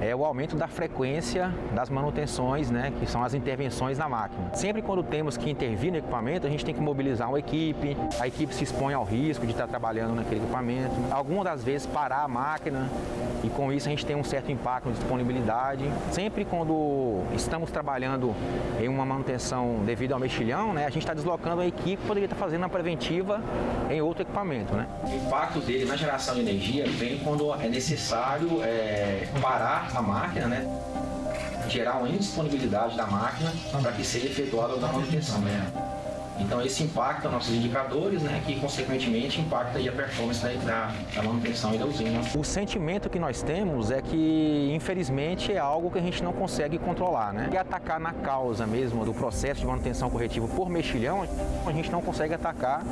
é o aumento da frequência das manutenções, né, que são as intervenções na máquina. Sempre quando temos que intervir no equipamento, a gente tem que mobilizar uma equipe, a equipe se expõe ao risco de estar trabalhando naquele equipamento. Algumas das vezes parar a máquina e com isso a gente tem um certo impacto na disponibilidade. Sempre quando estamos trabalhando em uma manutenção devido ao mexilhão, né, a gente está deslocando a equipe que poderia estar fazendo a preventiva em outro equipamento. Né. O impacto dele na geração de energia vem quando é necessário é, parar a máquina, né? gerar uma indisponibilidade da máquina para que seja efetuada a manutenção. Né? Então esse impacta nossos indicadores, né, que consequentemente impacta a performance da, da, manutenção e da usina. O sentimento que nós temos é que, infelizmente, é algo que a gente não consegue controlar, né? E atacar na causa mesmo do processo de manutenção corretiva por mexilhão, a gente não consegue atacar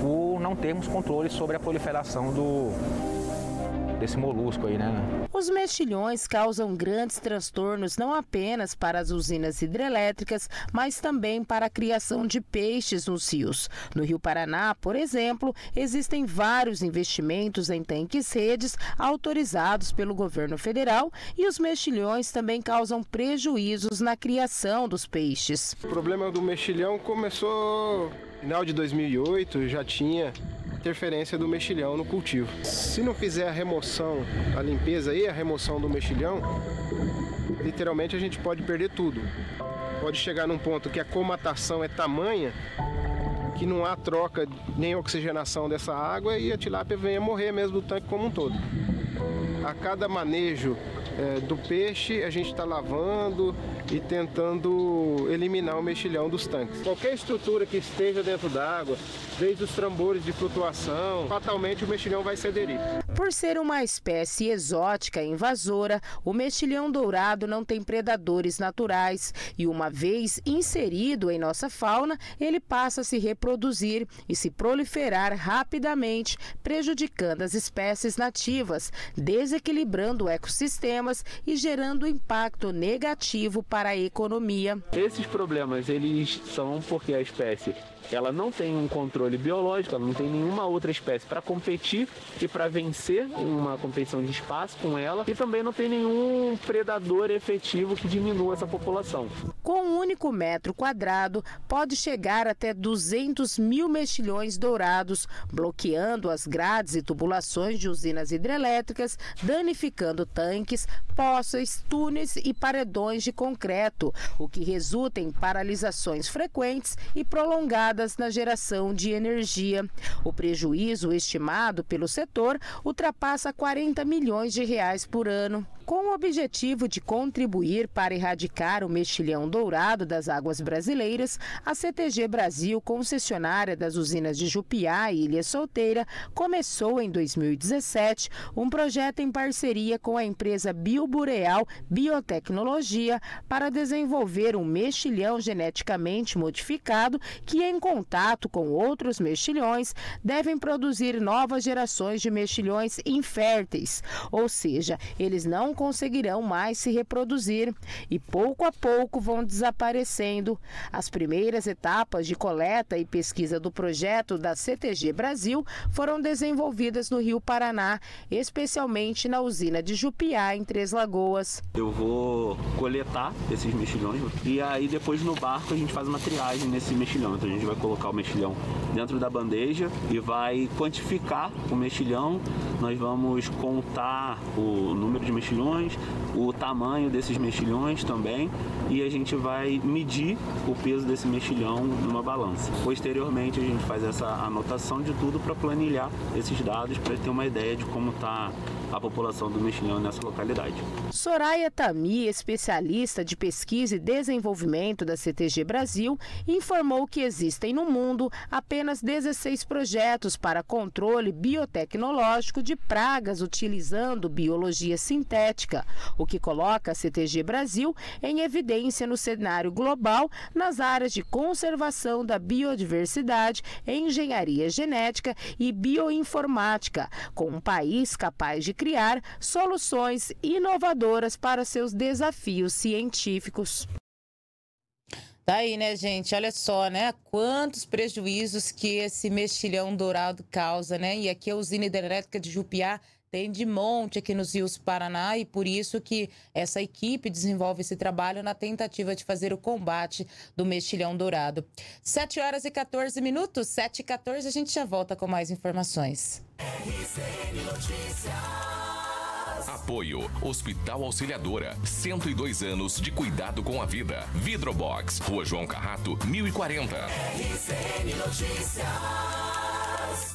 por não termos controle sobre a proliferação do, desse molusco aí, né? Os mexilhões causam grandes transtornos não apenas para as usinas hidrelétricas, mas também para a criação de peixes nos rios. No Rio Paraná, por exemplo, existem vários investimentos em tanques redes autorizados pelo governo federal e os mexilhões também causam prejuízos na criação dos peixes. O problema do mexilhão começou no final de 2008, já tinha interferência do mexilhão no cultivo. Se não fizer a remoção, a limpeza e a remoção do mexilhão, literalmente a gente pode perder tudo. Pode chegar num ponto que a comatação é tamanha que não há troca nem oxigenação dessa água e a tilápia venha morrer mesmo do tanque como um todo. A cada manejo é, do peixe, a gente está lavando e tentando eliminar o mexilhão dos tanques. Qualquer estrutura que esteja dentro d'água, desde os trambores de flutuação, fatalmente o mexilhão vai se aderir. Por ser uma espécie exótica e invasora, o mexilhão dourado não tem predadores naturais e uma vez inserido em nossa fauna, ele passa a se reproduzir e se proliferar rapidamente, prejudicando as espécies nativas, desequilibrando o ecossistema problemas e gerando impacto negativo para a economia. Esses problemas eles são porque a espécie ela não tem um controle biológico, ela não tem nenhuma outra espécie para competir e para vencer uma competição de espaço com ela, e também não tem nenhum predador efetivo que diminua essa população. Com um único metro quadrado, pode chegar até 200 mil mexilhões dourados, bloqueando as grades e tubulações de usinas hidrelétricas, danificando tanques, poças, túneis e paredões de concreto, o que resulta em paralisações frequentes e prolongadas empregadas na geração de energia. O prejuízo estimado pelo setor ultrapassa 40 milhões de reais por ano com o objetivo de contribuir para erradicar o mexilhão dourado das águas brasileiras, a CTG Brasil, concessionária das usinas de Jupiá e Ilha Solteira, começou em 2017 um projeto em parceria com a empresa Biobureal Biotecnologia para desenvolver um mexilhão geneticamente modificado que, em contato com outros mexilhões, devem produzir novas gerações de mexilhões inférteis, ou seja, eles não conseguirão mais se reproduzir e pouco a pouco vão desaparecendo. As primeiras etapas de coleta e pesquisa do projeto da CTG Brasil foram desenvolvidas no Rio Paraná, especialmente na usina de Jupiá, em Três Lagoas. Eu vou coletar esses mexilhões e aí depois no barco a gente faz uma triagem nesse mexilhão. Então a gente vai colocar o mexilhão dentro da bandeja e vai quantificar o mexilhão. Nós vamos contar o número de mexilhões mexilhões, o tamanho desses mexilhões também, e a gente vai medir o peso desse mexilhão numa balança. Posteriormente, a gente faz essa anotação de tudo para planilhar esses dados para ter uma ideia de como está a população do mexilhão nessa localidade. Soraya Tami, especialista de pesquisa e desenvolvimento da CTG Brasil, informou que existem no mundo apenas 16 projetos para controle biotecnológico de pragas utilizando biologia sintética o que coloca a CTG Brasil em evidência no cenário global nas áreas de conservação da biodiversidade, engenharia genética e bioinformática, com um país capaz de criar soluções inovadoras para seus desafios científicos. Tá aí, né, gente? Olha só, né? Quantos prejuízos que esse mexilhão dourado causa, né? E aqui a usina hidrelétrica de Jupiá tem de monte aqui nos rios Paraná e por isso que essa equipe desenvolve esse trabalho na tentativa de fazer o combate do mexilhão dourado. 7 horas e 14 minutos, 7 e 14, a gente já volta com mais informações. Apoio Hospital Auxiliadora, 102 anos de cuidado com a vida. Vidrobox, Rua João Carrato, 1040. RCN Notícias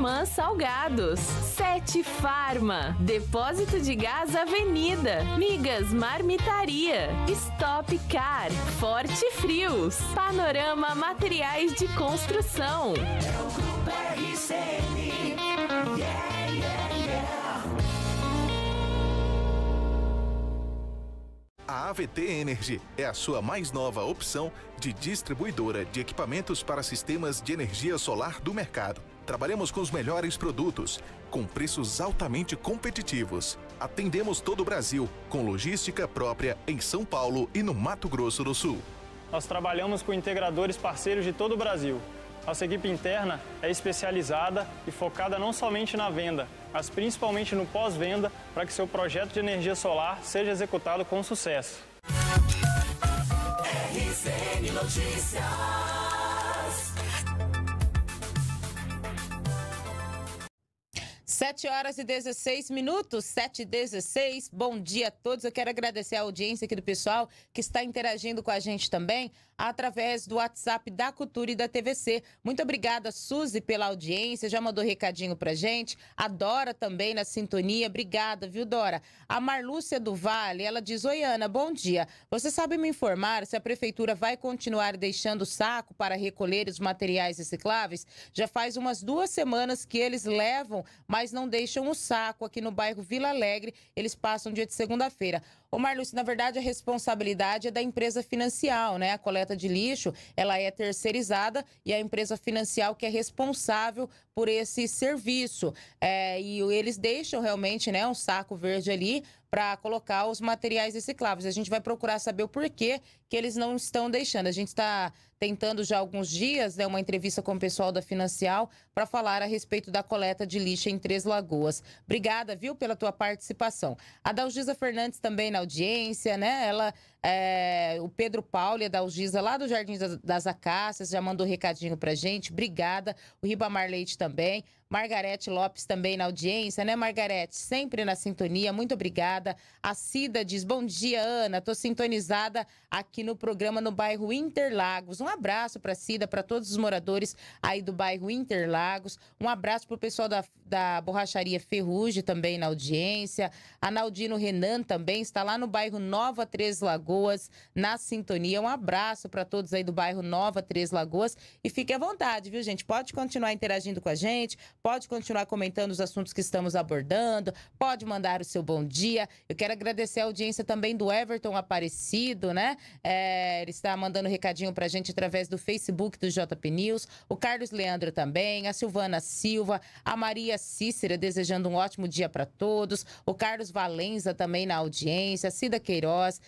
Germã Salgados, Sete Farma, Depósito de Gás Avenida, Migas Marmitaria, Stop Car, Forte Frios, Panorama Materiais de Construção. É o Grupo RCN. A AVT Energy é a sua mais nova opção de distribuidora de equipamentos para sistemas de energia solar do mercado. Trabalhamos com os melhores produtos, com preços altamente competitivos. Atendemos todo o Brasil, com logística própria em São Paulo e no Mato Grosso do Sul. Nós trabalhamos com integradores parceiros de todo o Brasil. Nossa equipe interna é especializada e focada não somente na venda, mas principalmente no pós-venda para que seu projeto de energia solar seja executado com sucesso. RCN Notícias. 7 horas e 16 minutos, 7 e 16. Bom dia a todos. Eu quero agradecer a audiência aqui do pessoal que está interagindo com a gente também através do WhatsApp da Cultura e da TVC. Muito obrigada, Suzy, pela audiência. Já mandou recadinho pra gente. A Dora também na sintonia. Obrigada, viu, Dora? A Marlúcia do Vale, ela diz: Oi, Ana, bom dia. Você sabe me informar se a prefeitura vai continuar deixando o saco para recolher os materiais recicláveis? Já faz umas duas semanas que eles levam, mas não deixam o saco aqui no bairro Vila Alegre. Eles passam dia de segunda-feira. Ô Marluce, na verdade a responsabilidade é da empresa financial, né? A coleta de lixo, ela é terceirizada e a empresa financial que é responsável por esse serviço. É, e eles deixam realmente né, um saco verde ali para colocar os materiais recicláveis. A gente vai procurar saber o porquê que eles não estão deixando. A gente está tentando já há alguns dias né, uma entrevista com o pessoal da Financial para falar a respeito da coleta de lixo em Três Lagoas. Obrigada, viu, pela tua participação. A Dalgisa Fernandes também na audiência, né? Ela, é, o Pedro Paulo e a Dalgisa lá do Jardim das Acácias já mandou recadinho para gente. Obrigada. O Ribamar Leite também. Margarete Lopes também na audiência, né, Margarete? Sempre na sintonia, muito obrigada. A Cida diz, bom dia, Ana, tô sintonizada aqui no programa no bairro Interlagos. Um abraço para Cida, para todos os moradores aí do bairro Interlagos. Um abraço para o pessoal da, da borracharia Ferrugem também na audiência. Analdino Renan também está lá no bairro Nova Três Lagoas, na sintonia. Um abraço para todos aí do bairro Nova Três Lagoas. E fique à vontade, viu, gente? Pode continuar interagindo com a gente, pode continuar comentando os assuntos que estamos abordando, pode mandar o seu bom dia. Eu quero agradecer a audiência também do Everton Aparecido, né? É, ele está mandando um recadinho para a gente através do Facebook do JP News, o Carlos Leandro também, a Silvana Silva, a Maria Cícera desejando um ótimo dia para todos, o Carlos Valenza também na audiência, a Cida Queiroz,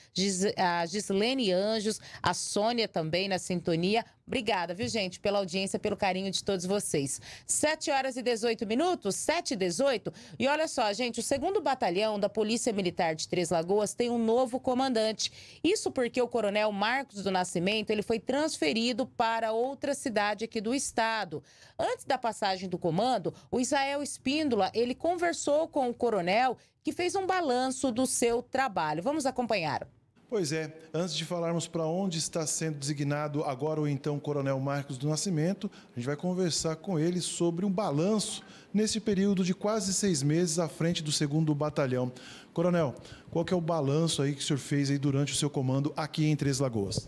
a Gislene Anjos, a Sônia também na sintonia. Obrigada, viu, gente, pela audiência, pelo carinho de todos vocês. 7 horas e 18 minutos, 7 e 18. E olha só, gente, o segundo batalhão da Polícia Militar de Três Lagoas tem um novo comandante. Isso porque o coronel Marcos do Nascimento, ele foi transferido transferido para outra cidade aqui do estado. Antes da passagem do comando, o Israel Espíndola, ele conversou com o coronel, que fez um balanço do seu trabalho. Vamos acompanhar. Pois é, antes de falarmos para onde está sendo designado agora o então Coronel Marcos do Nascimento, a gente vai conversar com ele sobre um balanço nesse período de quase seis meses à frente do segundo batalhão. Coronel, qual que é o balanço aí que o senhor fez aí durante o seu comando aqui em Três Lagoas?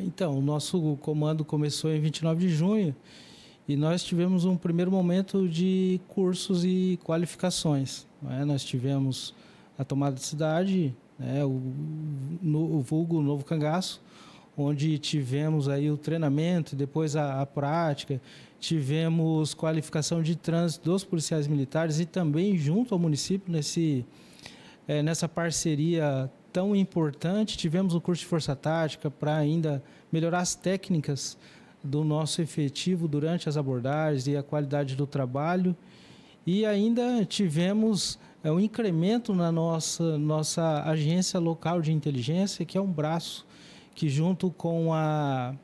Então, o nosso comando começou em 29 de junho e nós tivemos um primeiro momento de cursos e qualificações. Né? Nós tivemos a tomada de cidade, né? o, no, o vulgo Novo Cangaço, onde tivemos aí o treinamento, depois a, a, prática, tivemos qualificação de trânsito dos policiais militares e também junto ao município nesse, é, nessa parceria tão importante. Tivemos um curso de força tática para ainda melhorar as técnicas do nosso efetivo durante as abordagens e a qualidade do trabalho. E ainda tivemos é, um incremento na nossa, nossa agência local de inteligência, que é um braço que, junto com a,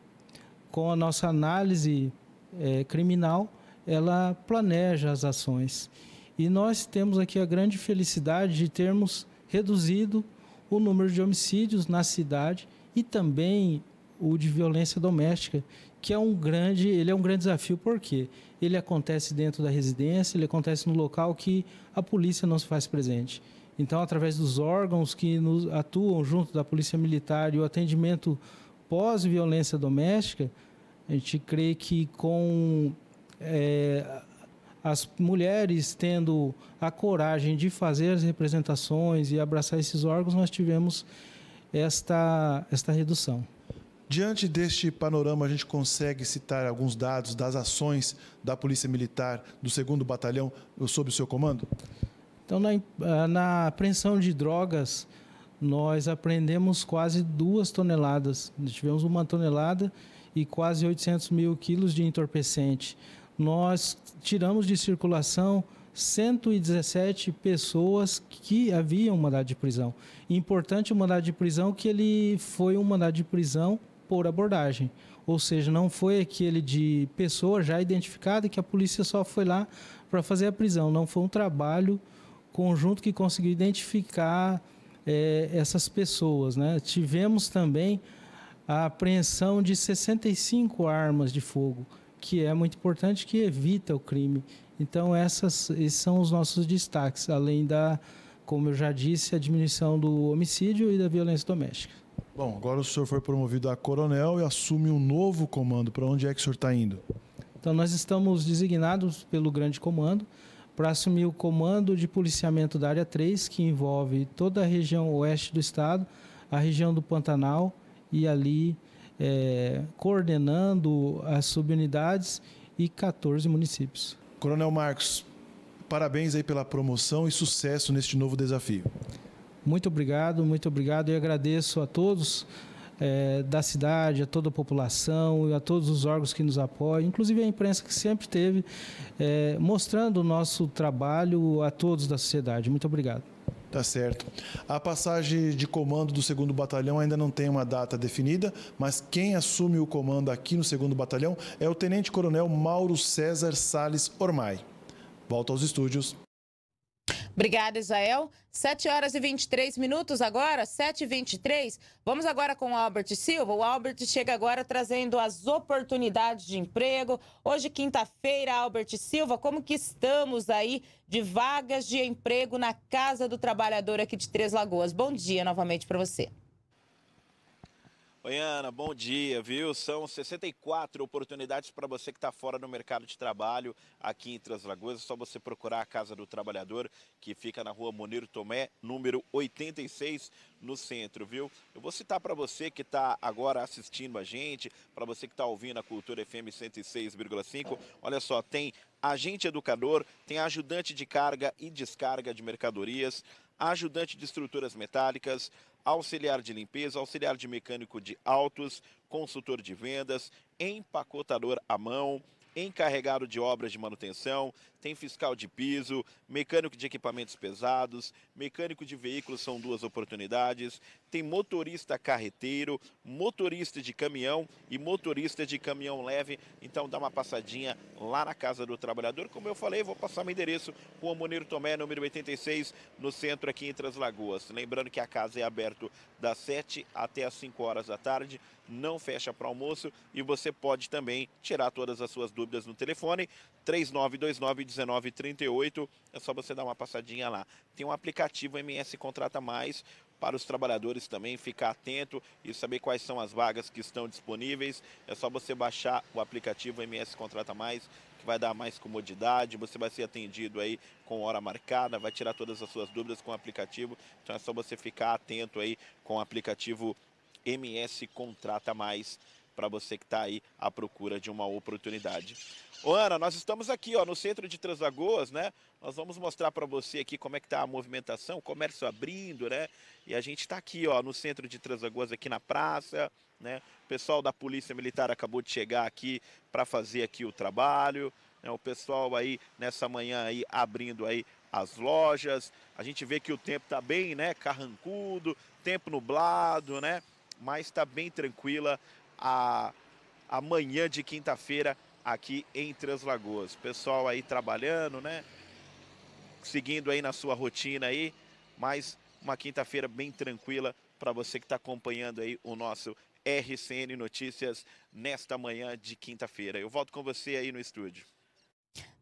com a nossa análise é, criminal, ela planeja as ações. E nós temos aqui a grande felicidade de termos reduzido o número de homicídios na cidade e também o de violência doméstica, que é um grande, ele é um grande desafio porque ele acontece dentro da residência, ele acontece no local que a polícia não se faz presente. Então, através dos órgãos que nos, atuam junto da polícia militar e o atendimento pós-violência doméstica, a gente crê que com é, as mulheres tendo a coragem de fazer as representações e abraçar esses órgãos, nós tivemos esta, esta redução. Diante deste panorama, a gente consegue citar alguns dados das ações da Polícia Militar do 2 Batalhão sob o seu comando? Então, na, ah, na apreensão de drogas, nós apreendemos quase duas toneladas. tivemos uma tonelada e quase 800 mil quilos de entorpecente. Nós tiramos de circulação 117 pessoas que haviam mandado de prisão. Importante o mandado de prisão que ele foi um mandado de prisão por abordagem, ou seja, não foi aquele de pessoa já identificada que a polícia só foi lá para fazer a prisão. Não foi um trabalho conjunto que conseguiu identificar é, essas pessoas, né? Tivemos também a apreensão de 65 armas de fogo que é muito importante, que evita o crime. Então, essas, esses são os nossos destaques, além da, como eu já disse, a diminuição do homicídio e da violência doméstica. Bom, agora o senhor foi promovido a coronel e assume um novo comando. Para onde é que o senhor está indo? Então, nós estamos designados pelo grande comando para assumir o comando de policiamento da área 3, que envolve toda a região oeste do estado, a região do Pantanal e ali é, coordenando as subunidades e 14 municípios. Coronel Marcos, parabéns aí pela promoção e sucesso neste novo desafio. Muito obrigado, muito obrigado e agradeço a todos é, da cidade, a toda a população, a todos os órgãos que nos apoiam, inclusive a imprensa que sempre teve é, mostrando o nosso trabalho a todos da sociedade. Muito obrigado. Tá certo. A passagem de comando do 2 Batalhão ainda não tem uma data definida, mas quem assume o comando aqui no 2 Batalhão é o Tenente Coronel Mauro César Sales Ormai. Volta aos estúdios. Obrigada, Israel. 7 horas e 23 minutos agora, 7 e 23. Vamos agora com o Albert Silva. O Albert chega agora trazendo as oportunidades de emprego. Hoje, quinta-feira, Albert Silva, como que estamos aí de vagas de emprego na Casa do Trabalhador aqui de Três Lagoas? Bom dia novamente para você. Oi, Ana, bom dia, viu? São 64 oportunidades para você que está fora do mercado de trabalho aqui em Três É só você procurar a Casa do Trabalhador, que fica na rua Moniro Tomé, número 86, no centro, viu? Eu vou citar para você que está agora assistindo a gente, para você que está ouvindo a Cultura FM 106,5. Olha só, tem agente educador, tem ajudante de carga e descarga de mercadorias, ajudante de estruturas metálicas, auxiliar de limpeza, auxiliar de mecânico de autos, consultor de vendas, empacotador à mão, encarregado de obras de manutenção, tem fiscal de piso, mecânico de equipamentos pesados, mecânico de veículos são duas oportunidades, tem motorista carreteiro, motorista de caminhão e motorista de caminhão leve. Então dá uma passadinha lá na Casa do Trabalhador. Como eu falei, vou passar meu endereço, o Moniro Tomé, número 86, no centro aqui entre as Lagoas. Lembrando que a casa é aberta das 7 até as 5 horas da tarde, não fecha para almoço e você pode também tirar todas as suas dúvidas no telefone 3929 19,38. É só você dar uma passadinha lá. Tem um aplicativo MS Contrata Mais para os trabalhadores também ficar atento e saber quais são as vagas que estão disponíveis. É só você baixar o aplicativo MS Contrata Mais, que vai dar mais comodidade, você vai ser atendido aí com hora marcada, vai tirar todas as suas dúvidas com o aplicativo. Então é só você ficar atento aí com o aplicativo MS Contrata Mais para você que está aí à procura de uma oportunidade. Ô Ana, nós estamos aqui ó, no centro de Translagoas, né? Nós vamos mostrar para você aqui como é que está a movimentação, o comércio abrindo, né? E a gente está aqui ó, no centro de Translagoas, aqui na praça, né? O pessoal da Polícia Militar acabou de chegar aqui para fazer aqui o trabalho, né? O pessoal aí nessa manhã aí abrindo aí as lojas. A gente vê que o tempo está bem, né? Carrancudo, tempo nublado, né? Mas está bem tranquila a, a manhã de quinta-feira aqui em Translagoas. Pessoal aí trabalhando, né? Seguindo aí na sua rotina aí, mas uma quinta-feira bem tranquila para você que está acompanhando aí o nosso RCN Notícias nesta manhã de quinta-feira. Eu volto com você aí no estúdio.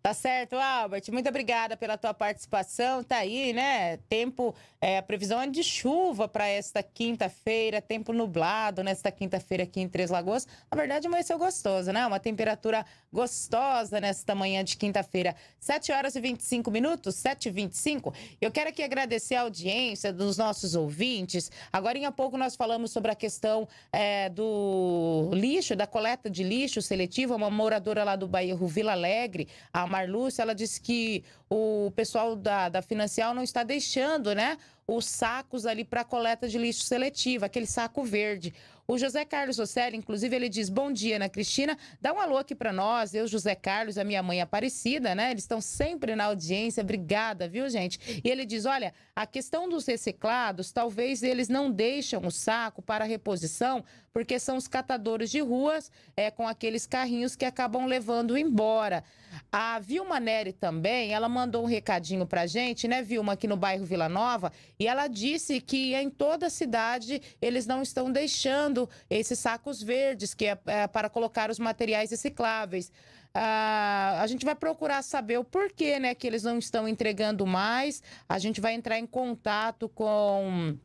Tá certo, Albert. Muito obrigada pela tua participação. Tá aí, né? Tempo, é, a previsão é de chuva para esta quinta-feira, tempo nublado nesta quinta-feira aqui em Três Lagoas. Na verdade, amanheceu gostoso, né? Uma temperatura gostosa nesta manhã de quinta-feira. 7 horas e 25 minutos, 7 e 25. Eu quero aqui agradecer a audiência dos nossos ouvintes. Agora, em pouco, nós falamos sobre a questão é, do lixo, da coleta de lixo seletivo. Uma moradora lá do bairro Vila Alegre, a Marlúcia, ela disse que o pessoal da, da Financial não está deixando, né? Os sacos ali para coleta de lixo seletiva, aquele saco verde. O José Carlos Rosselli, inclusive, ele diz: Bom dia, Ana Cristina. Dá um alô aqui para nós. Eu, José Carlos, a minha mãe Aparecida, né? Eles estão sempre na audiência. Obrigada, viu, gente? E ele diz: Olha, a questão dos reciclados, talvez eles não deixam o saco para reposição, porque são os catadores de ruas é, com aqueles carrinhos que acabam levando embora. A Vilma Neri também, ela mandou um recadinho pra gente, né, Vilma, aqui no bairro Vila Nova, e ela disse que em toda a cidade eles não estão deixando esses sacos verdes, que é, é para colocar os materiais recicláveis. Ah, a gente vai procurar saber o porquê, né, que eles não estão entregando mais. A gente vai entrar em contato com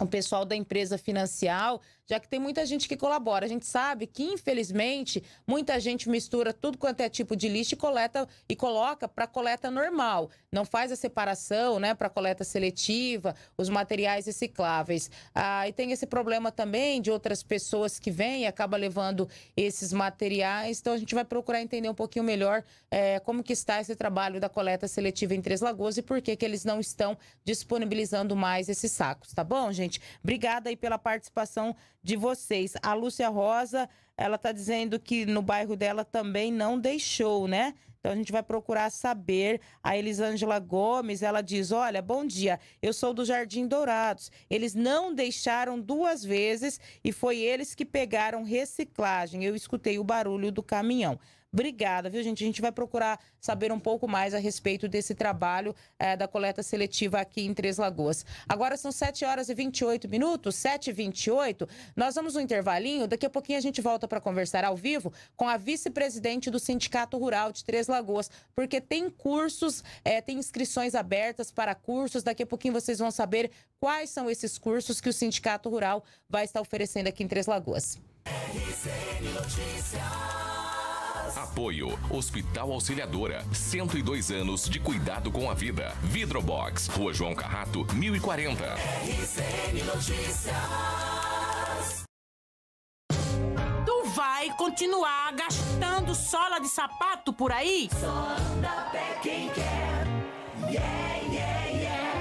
o pessoal da empresa financial já que tem muita gente que colabora. A gente sabe que, infelizmente, muita gente mistura tudo quanto é tipo de lixo e coleta e coloca para coleta normal. Não faz a separação, né, para coleta seletiva, os materiais recicláveis. Ah, e tem esse problema também de outras pessoas que vêm e acaba levando esses materiais. Então a gente vai procurar entender um pouquinho melhor é, como que está esse trabalho da coleta seletiva em Três Lagoas e por que que eles não estão disponibilizando mais esses sacos, tá bom, gente? Obrigada aí pela participação de vocês. A Lúcia Rosa, ela está dizendo que no bairro dela também não deixou, né? Então a gente vai procurar saber. A Elisângela Gomes, ela diz: Olha, bom dia, eu sou do Jardim Dourados. Eles não deixaram duas vezes e foi eles que pegaram reciclagem. Eu escutei o barulho do caminhão. Obrigada, viu, gente? A gente vai procurar saber um pouco mais a respeito desse trabalho é, da coleta seletiva aqui em Três Lagoas. Agora são 7 horas e 28 minutos, 7 e 28. Nós vamos um intervalinho, daqui a pouquinho a gente volta para conversar ao vivo com a vice-presidente do Sindicato Rural de Três Lagoas, porque tem cursos, é, tem inscrições abertas para cursos. Daqui a pouquinho vocês vão saber quais são esses cursos que o Sindicato Rural vai estar oferecendo aqui em Três Lagoas. RCN Notícias. Apoio Hospital Auxiliadora, 102 anos de cuidado com a vida. Vidrobox, Rua João Carrato, 1040. RCN Notícias. Tu vai continuar gastando sola de sapato por aí? Só anda pé quem quer. Yeah.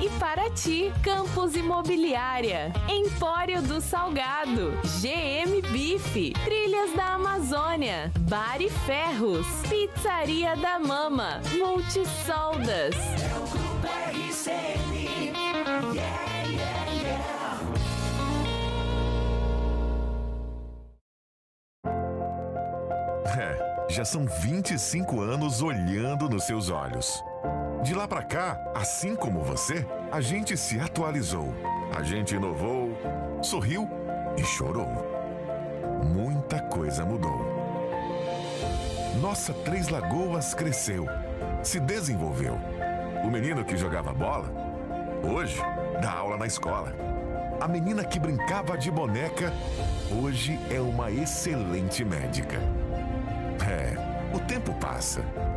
e Paraty. Campos Imobiliária, Empório do Salgado, GM Bife, Trilhas da Amazônia, Bar e Ferros, Pizzaria da Mama, Multisoldas. É o Grupo RCN. Yeah. já são 25 anos olhando nos seus olhos. De lá para cá, assim como você, a gente se atualizou, a gente inovou, sorriu e chorou. Muita coisa mudou. Nossa Três Lagoas cresceu, se desenvolveu. O menino que jogava bola, hoje dá aula na escola. A menina que brincava de boneca, hoje é uma excelente médica. É, o tempo passa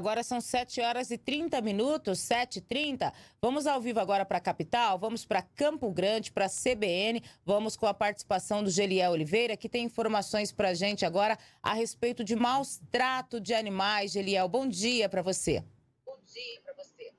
Agora são 7 horas e 30 minutos, 7h30. Vamos ao vivo agora para a capital, vamos para Campo Grande, para CBN. Vamos com a participação do Geliel Oliveira, que tem informações para a gente agora a respeito de maus trato de animais. Geliel, bom dia para você. Bom dia para você.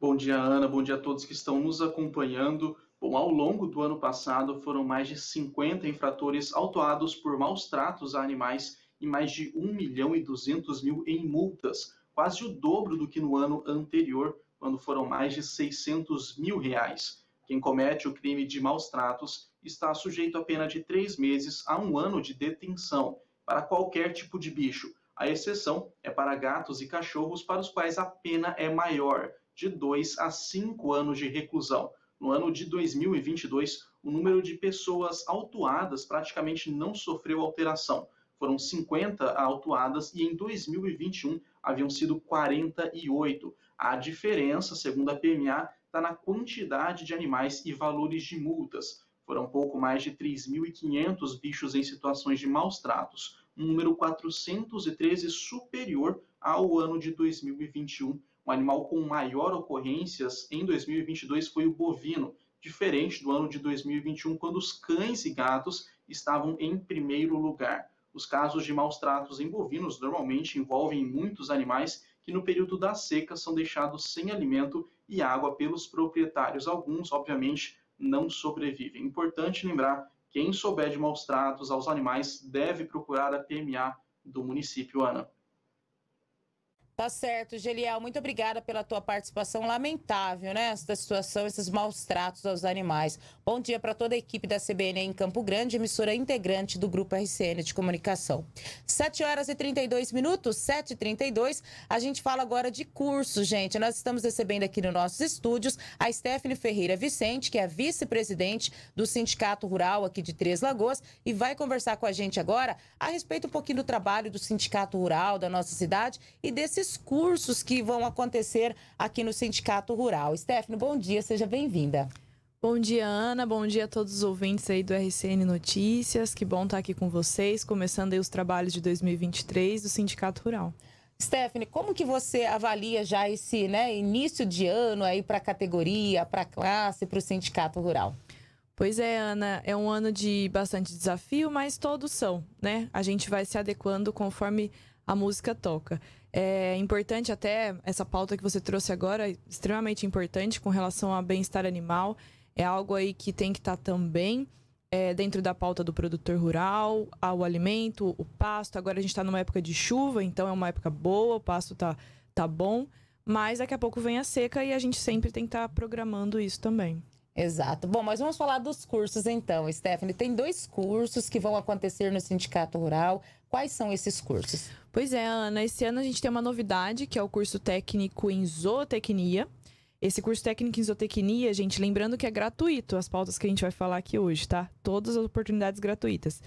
Bom dia, Ana. Bom dia a todos que estão nos acompanhando. Bom, ao longo do ano passado, foram mais de 50 infratores autuados por maus tratos a animais e mais de 1 milhão e 200 mil em multas, quase o dobro do que no ano anterior, quando foram mais de 600 mil reais. Quem comete o crime de maus tratos está sujeito a pena de três meses a um ano de detenção para qualquer tipo de bicho. A exceção é para gatos e cachorros, para os quais a pena é maior, de 2 a 5 anos de reclusão. No ano de 2022, o número de pessoas autuadas praticamente não sofreu alteração foram 50 autuadas e em 2021 haviam sido 48. A diferença, segundo a PMA, está na quantidade de animais e valores de multas. Foram pouco mais de 3.500 bichos em situações de maus tratos, um número 413 superior ao ano de 2021. O animal com maior ocorrências em 2022 foi o bovino, diferente do ano de 2021, quando os cães e gatos estavam em primeiro lugar. Os casos de maus tratos em bovinos normalmente envolvem muitos animais que no período da seca são deixados sem alimento e água pelos proprietários. Alguns, obviamente, não sobrevivem. Importante lembrar, quem souber de maus tratos aos animais deve procurar a PMA do município, Ana. Tá certo, Geliel. Muito obrigada pela tua participação. Lamentável, né? Esta situação, esses maus tratos aos animais. Bom dia para toda a equipe da CBN em Campo Grande, emissora integrante do Grupo RCN de Comunicação. 7 horas e 32 minutos, 7h32. A gente fala agora de curso, gente. Nós estamos recebendo aqui nos nossos estúdios a Stephanie Ferreira Vicente, que é vice-presidente do Sindicato Rural aqui de Três Lagoas, e vai conversar com a gente agora a respeito um pouquinho do trabalho do Sindicato Rural da nossa cidade e desse Discursos que vão acontecer aqui no Sindicato Rural. Stephanie, bom dia, seja bem-vinda. Bom dia, Ana. Bom dia a todos os ouvintes aí do RCN Notícias. Que bom estar aqui com vocês, começando aí os trabalhos de 2023 do Sindicato Rural. Stephanie, como que você avalia já esse né, início de ano aí para a categoria, para a classe, para o Sindicato Rural? Pois é, Ana, é um ano de bastante desafio, mas todos são, né? A gente vai se adequando conforme a música toca. É importante até essa pauta que você trouxe agora, extremamente importante com relação a bem-estar animal. É algo aí que tem que estar tá também é, dentro da pauta do produtor rural, ao alimento, o pasto. Agora a gente está numa época de chuva, então é uma época boa, o pasto tá, tá bom. Mas daqui a pouco vem a seca e a gente sempre tem que estar tá programando isso também. Exato. Bom, mas vamos falar dos cursos então, Stephanie. Tem dois cursos que vão acontecer no Sindicato Rural. Quais são esses cursos? Pois é, Ana, esse ano a gente tem uma novidade, que é o curso técnico em zootecnia. Esse curso técnico em zootecnia, gente, lembrando que é gratuito, as pautas que a gente vai falar aqui hoje, tá? Todas as oportunidades gratuitas.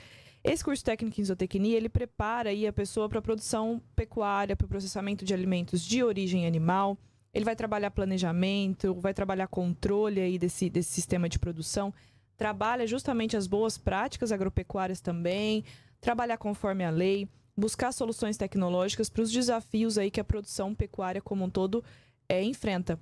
Esse curso técnico em zootecnia, ele prepara aí a pessoa para produção pecuária, para o processamento de alimentos de origem animal. Ele vai trabalhar planejamento, vai trabalhar controle aí desse, desse sistema de produção. Trabalha justamente as boas práticas agropecuárias também, trabalhar conforme a lei buscar soluções tecnológicas para os desafios aí que a produção pecuária como um todo é, enfrenta.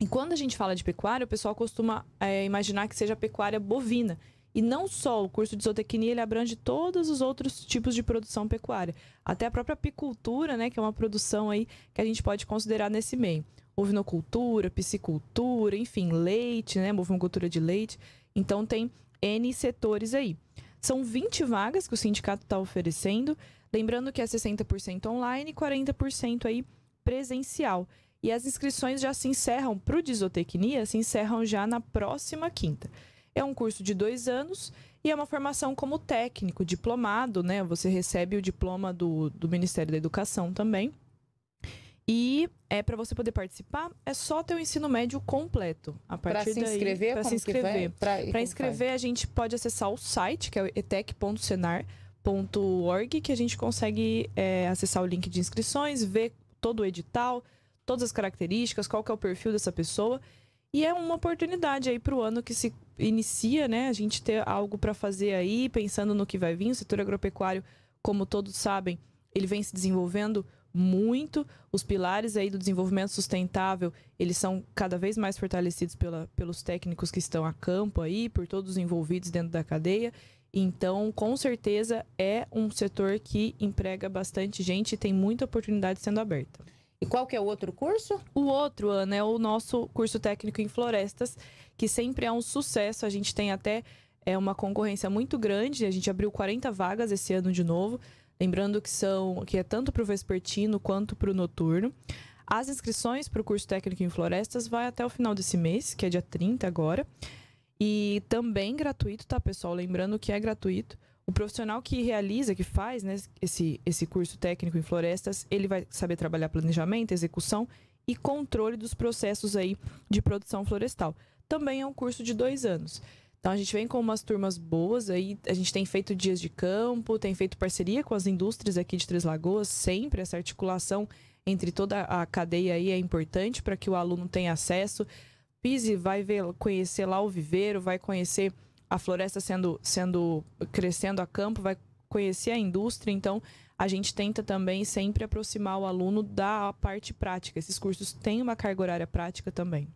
E quando a gente fala de pecuária, o pessoal costuma é, imaginar que seja pecuária bovina. E não só o curso de zootecnia, ele abrange todos os outros tipos de produção pecuária. Até a própria apicultura, né, que é uma produção aí que a gente pode considerar nesse meio. Ovinocultura, piscicultura, enfim, leite, né, bovinocultura de leite. Então tem N setores aí. São 20 vagas que o sindicato está oferecendo. Lembrando que é 60% online e 40% aí presencial. E as inscrições já se encerram para o Disotecnia, se encerram já na próxima quinta. É um curso de dois anos e é uma formação como técnico, diplomado, né? Você recebe o diploma do, do Ministério da Educação também. E é para você poder participar, é só ter o ensino médio completo. A partir para se inscrever, para se inscrever. Para inscrever, a gente pode acessar o site, que é etec.senar.com .org que a gente consegue é, acessar o link de inscrições, ver todo o edital, todas as características, qual que é o perfil dessa pessoa. E é uma oportunidade aí para o ano que se inicia, né? A gente ter algo para fazer aí, pensando no que vai vir. O setor agropecuário, como todos sabem, ele vem se desenvolvendo muito. Os pilares aí do desenvolvimento sustentável, eles são cada vez mais fortalecidos pela, pelos técnicos que estão a campo aí, por todos os envolvidos dentro da cadeia. Então, com certeza, é um setor que emprega bastante gente e tem muita oportunidade sendo aberta. E qual que é o outro curso? O outro, Ana, é o nosso curso técnico em florestas, que sempre é um sucesso. A gente tem até é, uma concorrência muito grande. A gente abriu 40 vagas esse ano de novo. Lembrando que são que é tanto para o vespertino quanto para o noturno. As inscrições para o curso técnico em florestas vai até o final desse mês, que é dia 30 agora. E também gratuito, tá, pessoal? Lembrando que é gratuito. O profissional que realiza, que faz né, esse, esse curso técnico em florestas, ele vai saber trabalhar planejamento, execução e controle dos processos aí de produção florestal. Também é um curso de dois anos. Então a gente vem com umas turmas boas aí, a gente tem feito dias de campo, tem feito parceria com as indústrias aqui de Três Lagoas, sempre essa articulação entre toda a cadeia aí é importante para que o aluno tenha acesso pise, vai ver, conhecer lá o viveiro, vai conhecer a floresta sendo, sendo crescendo a campo, vai conhecer a indústria. Então, a gente tenta também sempre aproximar o aluno da parte prática. Esses cursos têm uma carga horária prática também.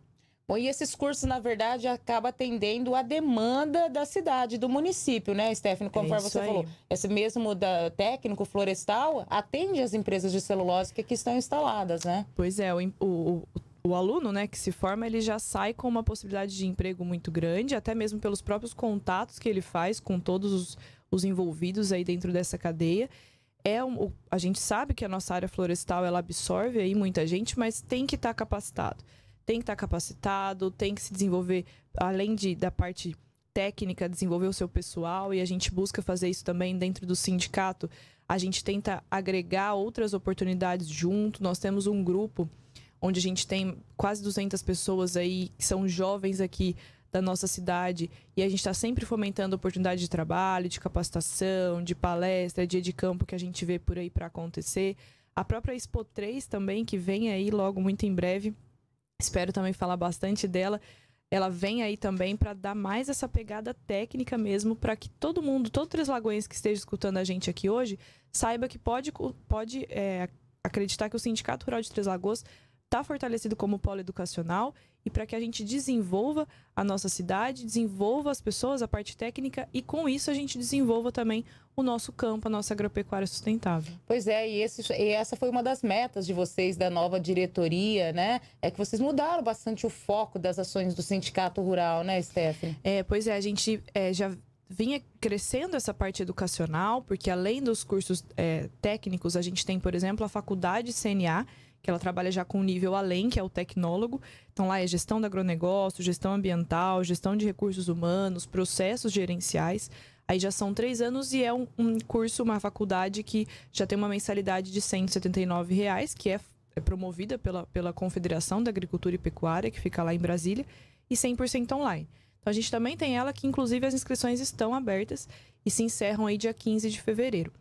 Bom, e esses cursos, na verdade, acaba atendendo a demanda da cidade, do município, né, Stephanie? Conforme é você aí. falou, esse mesmo da, técnico florestal atende as empresas de celulose que aqui estão instaladas, né? Pois é, o, o, o o aluno, né, que se forma, ele já sai com uma possibilidade de emprego muito grande, até mesmo pelos próprios contatos que ele faz com todos os, os envolvidos aí dentro dessa cadeia. É um, a gente sabe que a nossa área florestal ela absorve aí muita gente, mas tem que estar tá capacitado. Tem que estar tá capacitado, tem que se desenvolver, além de, da parte técnica, desenvolver o seu pessoal, e a gente busca fazer isso também dentro do sindicato. A gente tenta agregar outras oportunidades junto, nós temos um grupo onde a gente tem quase 200 pessoas aí que são jovens aqui da nossa cidade e a gente está sempre fomentando oportunidade de trabalho, de capacitação, de palestra, dia de campo que a gente vê por aí para acontecer. A própria Expo 3 também, que vem aí logo muito em breve, espero também falar bastante dela. Ela vem aí também para dar mais essa pegada técnica mesmo, para que todo mundo, todo os Lagoenses que esteja escutando a gente aqui hoje, saiba que pode, pode é, acreditar que o Sindicato Rural de Três Lagoas está fortalecido como polo educacional e para que a gente desenvolva a nossa cidade, desenvolva as pessoas, a parte técnica e com isso a gente desenvolva também o nosso campo, a nossa agropecuária sustentável. Pois é, e, esse, e essa foi uma das metas de vocês da nova diretoria, né? É que vocês mudaram bastante o foco das ações do sindicato rural, né, Stephanie? É, pois é, a gente é, já vinha crescendo essa parte educacional, porque além dos cursos é, técnicos, a gente tem, por exemplo, a faculdade CNA, que ela trabalha já com um nível além, que é o tecnólogo. Então lá é gestão do agronegócio, gestão ambiental, gestão de recursos humanos, processos gerenciais. Aí já são três anos e é um, um curso, uma faculdade que já tem uma mensalidade de R$ reais, que é, é promovida pela, pela Confederação da Agricultura e Pecuária, que fica lá em Brasília, e 100% online. Então a gente também tem ela que, inclusive, as inscrições estão abertas e se encerram aí dia 15 de fevereiro.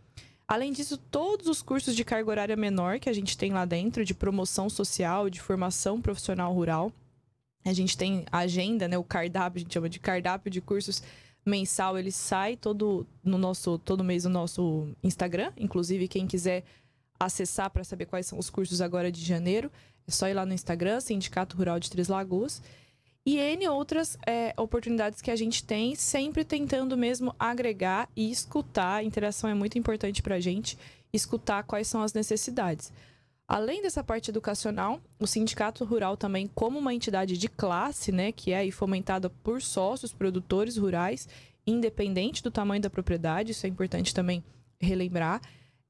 Além disso, todos os cursos de carga horária menor que a gente tem lá dentro, de promoção social, de formação profissional rural. A gente tem a agenda, né, o cardápio, a gente chama de cardápio de cursos mensal, ele sai todo no nosso todo mês no nosso Instagram, inclusive quem quiser acessar para saber quais são os cursos agora de janeiro, é só ir lá no Instagram, Sindicato Rural de Três Lagoas e N outras é, oportunidades que a gente tem, sempre tentando mesmo agregar e escutar. A interação é muito importante para a gente, escutar quais são as necessidades. Além dessa parte educacional, o Sindicato Rural também, como uma entidade de classe, né, que é fomentada por sócios, produtores rurais, independente do tamanho da propriedade, isso é importante também relembrar.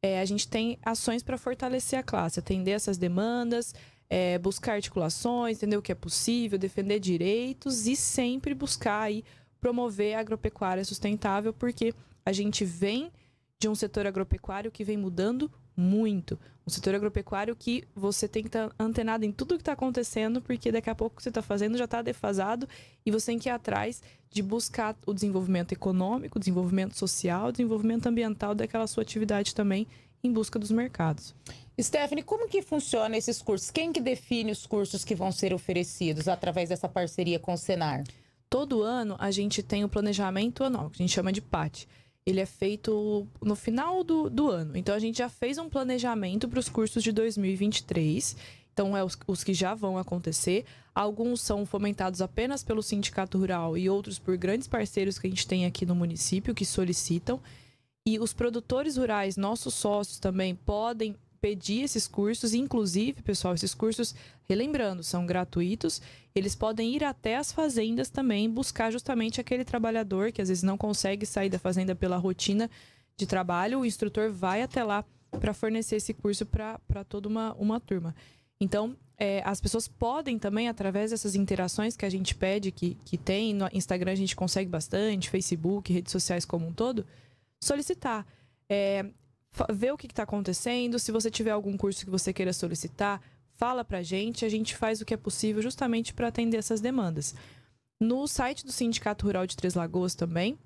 É, a gente tem ações para fortalecer a classe, atender essas demandas, é, buscar articulações, entender o que é possível, defender direitos e sempre buscar aí promover a agropecuária sustentável, porque a gente vem de um setor agropecuário que vem mudando muito. Um setor agropecuário que você tem que estar tá antenado em tudo que está acontecendo, porque daqui a pouco o que você está fazendo já está defasado e você tem que ir atrás de buscar o desenvolvimento econômico, desenvolvimento social, desenvolvimento ambiental daquela sua atividade também em busca dos mercados. Stephanie, como que funciona esses cursos? Quem que define os cursos que vão ser oferecidos através dessa parceria com o Senar? Todo ano a gente tem o um planejamento anual, que a gente chama de PAT. Ele é feito no final do, do ano. Então a gente já fez um planejamento para os cursos de 2023. Então é os, os que já vão acontecer. Alguns são fomentados apenas pelo Sindicato Rural e outros por grandes parceiros que a gente tem aqui no município que solicitam. E os produtores rurais, nossos sócios também, podem pedir esses cursos, inclusive, pessoal, esses cursos, relembrando, são gratuitos. Eles podem ir até as fazendas também buscar justamente aquele trabalhador que às vezes não consegue sair da fazenda pela rotina de trabalho. O instrutor vai até lá para fornecer esse curso para toda uma, uma turma. Então, é, as pessoas podem também, através dessas interações que a gente pede, que, que tem, no Instagram a gente consegue bastante, Facebook, redes sociais como um todo solicitar. É, ver o que está acontecendo. Se você tiver algum curso que você queira solicitar, fala para a gente. A gente faz o que é possível justamente para atender essas demandas. No site do Sindicato Rural de Três Lagoas também,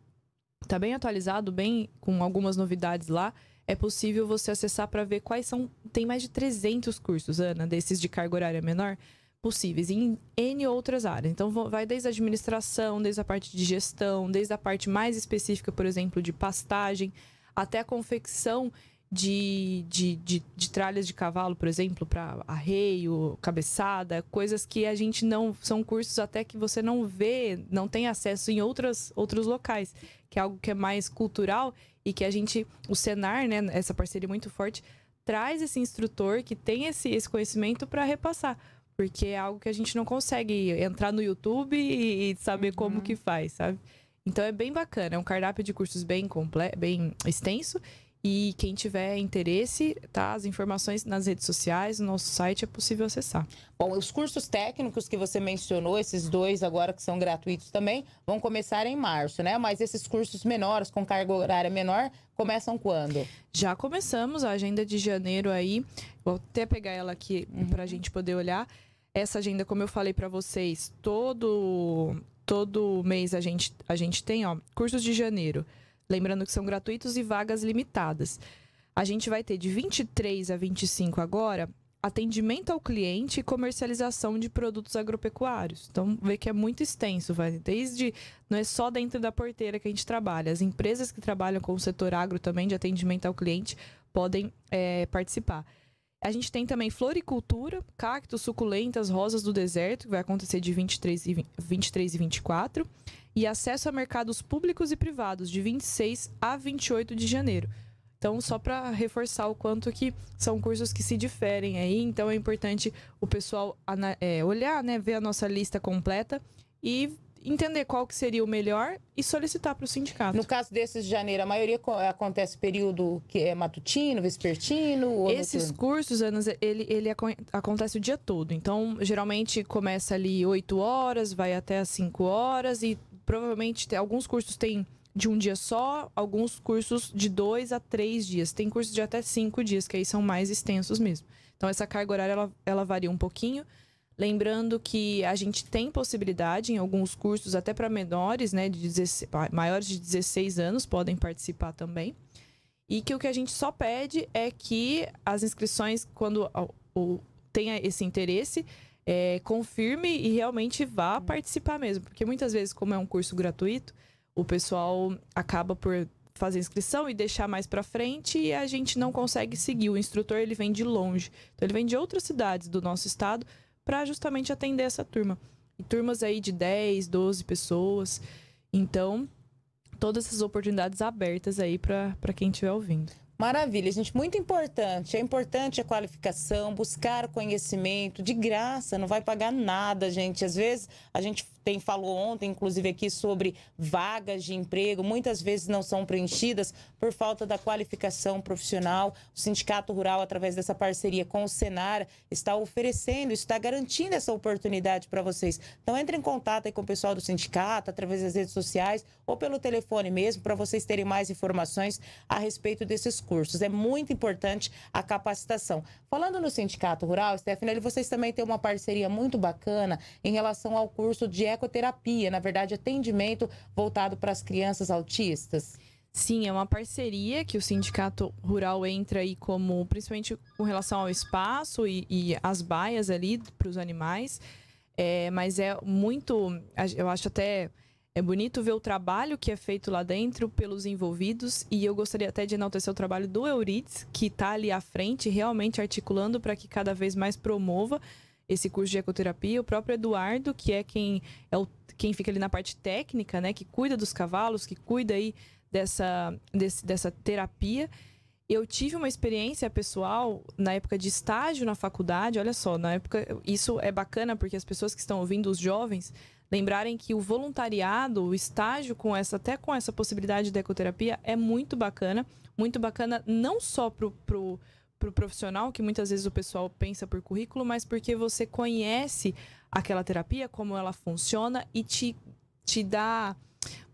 está bem atualizado, bem com algumas novidades lá. É possível você acessar para ver quais são. Tem mais de 300 cursos, Ana, desses de carga horária menor possíveis em N outras áreas. Então, vai desde a administração, desde a parte de gestão, desde a parte mais específica, por exemplo, de pastagem, até a confecção de, de, de, de tralhas de cavalo, por exemplo, para arreio, cabeçada, coisas que a gente não. São cursos até que você não vê, não tem acesso em outras, outros locais, que é algo que é mais cultural e que a gente. O Senar, né, essa parceria muito forte, traz esse instrutor que tem esse, esse conhecimento para repassar porque é algo que a gente não consegue entrar no YouTube e, e saber uhum. como que faz, sabe? Então é bem bacana, é um cardápio de cursos bem, completo, bem extenso. E quem tiver interesse, tá? As informações nas redes sociais, no nosso site é possível acessar. Bom, os cursos técnicos que você mencionou, esses dois agora que são gratuitos também, vão começar em março, né? Mas esses cursos menores, com carga horária menor, começam quando? Já começamos a agenda de janeiro aí. Vou até pegar ela aqui uhum. para a gente poder olhar. Essa agenda, como eu falei para vocês, todo todo mês a gente a gente tem, ó, cursos de janeiro. Lembrando que são gratuitos e vagas limitadas. A gente vai ter de 23 a 25 agora atendimento ao cliente e comercialização de produtos agropecuários. Então, vê que é muito extenso, vai desde não é só dentro da porteira que a gente trabalha. As empresas que trabalham com o setor agro também de atendimento ao cliente podem é, participar. A gente tem também floricultura, cactos, suculentas, rosas do deserto, que vai acontecer de 23 e, 23 e 24. E acesso a mercados públicos e privados, de 26 a 28 de janeiro. Então, só para reforçar o quanto que são cursos que se diferem aí, então é importante o pessoal é, olhar, né, ver a nossa lista completa e entender qual que seria o melhor e solicitar para o sindicato. No caso desses de janeiro, a maioria eh, acontece período que é matutino, vespertino? Esses noturno? cursos, Anos, ele, ele ac acontece o dia todo. Então, geralmente começa ali 8 horas, vai até as 5 horas e provavelmente tem, alguns cursos têm de um dia só, alguns cursos de dois a três dias. Tem cursos de até cinco dias, que aí são mais extensos mesmo. Então, essa carga horária, ela, ela varia um pouquinho. Lembrando que a gente tem possibilidade em alguns cursos, até para menores, né, de 16, maiores de 16 anos podem participar também. E que o que a gente só pede é que as inscrições, quando ou, tenha esse interesse, é, confirme e realmente vá participar mesmo. Porque muitas vezes, como é um curso gratuito, o pessoal acaba por fazer inscrição e deixar mais para frente e a gente não consegue seguir. O instrutor ele vem de longe. Então ele vem de outras cidades do nosso estado para justamente atender essa turma. E turmas aí de 10, 12 pessoas. Então, todas essas oportunidades abertas aí para quem estiver ouvindo. Maravilha, gente, muito importante. É importante a qualificação, buscar conhecimento de graça, não vai pagar nada, gente. Às vezes a gente tem falou ontem, inclusive aqui, sobre vagas de emprego, muitas vezes não são preenchidas por falta da qualificação profissional. O Sindicato Rural, através dessa parceria com o Senar, está oferecendo, está garantindo essa oportunidade para vocês. Então, entre em contato aí com o pessoal do sindicato, através das redes sociais ou pelo telefone mesmo, para vocês terem mais informações a respeito desses cursos. É muito importante a capacitação. Falando no Sindicato Rural, Stephanie, vocês também têm uma parceria muito bacana em relação ao curso de ecoterapia, na verdade, atendimento voltado para as crianças autistas? Sim, é uma parceria que o sindicato rural entra aí como, principalmente com relação ao espaço e, e as baias ali para os animais. É, mas é muito, eu acho até é bonito ver o trabalho que é feito lá dentro pelos envolvidos e eu gostaria até de enaltecer o trabalho do Eurides, que está ali à frente, realmente articulando para que cada vez mais promova esse curso de ecoterapia. O próprio Eduardo, que é quem é o, quem fica ali na parte técnica, né, que cuida dos cavalos, que cuida aí dessa desse, dessa terapia. Eu tive uma experiência pessoal na época de estágio na faculdade. Olha só, na época isso é bacana porque as pessoas que estão ouvindo os jovens lembrarem que o voluntariado, o estágio com essa, até com essa possibilidade de ecoterapia, é muito bacana. Muito bacana não só para o para o profissional, que muitas vezes o pessoal pensa por currículo, mas porque você conhece aquela terapia, como ela funciona e te, te dá.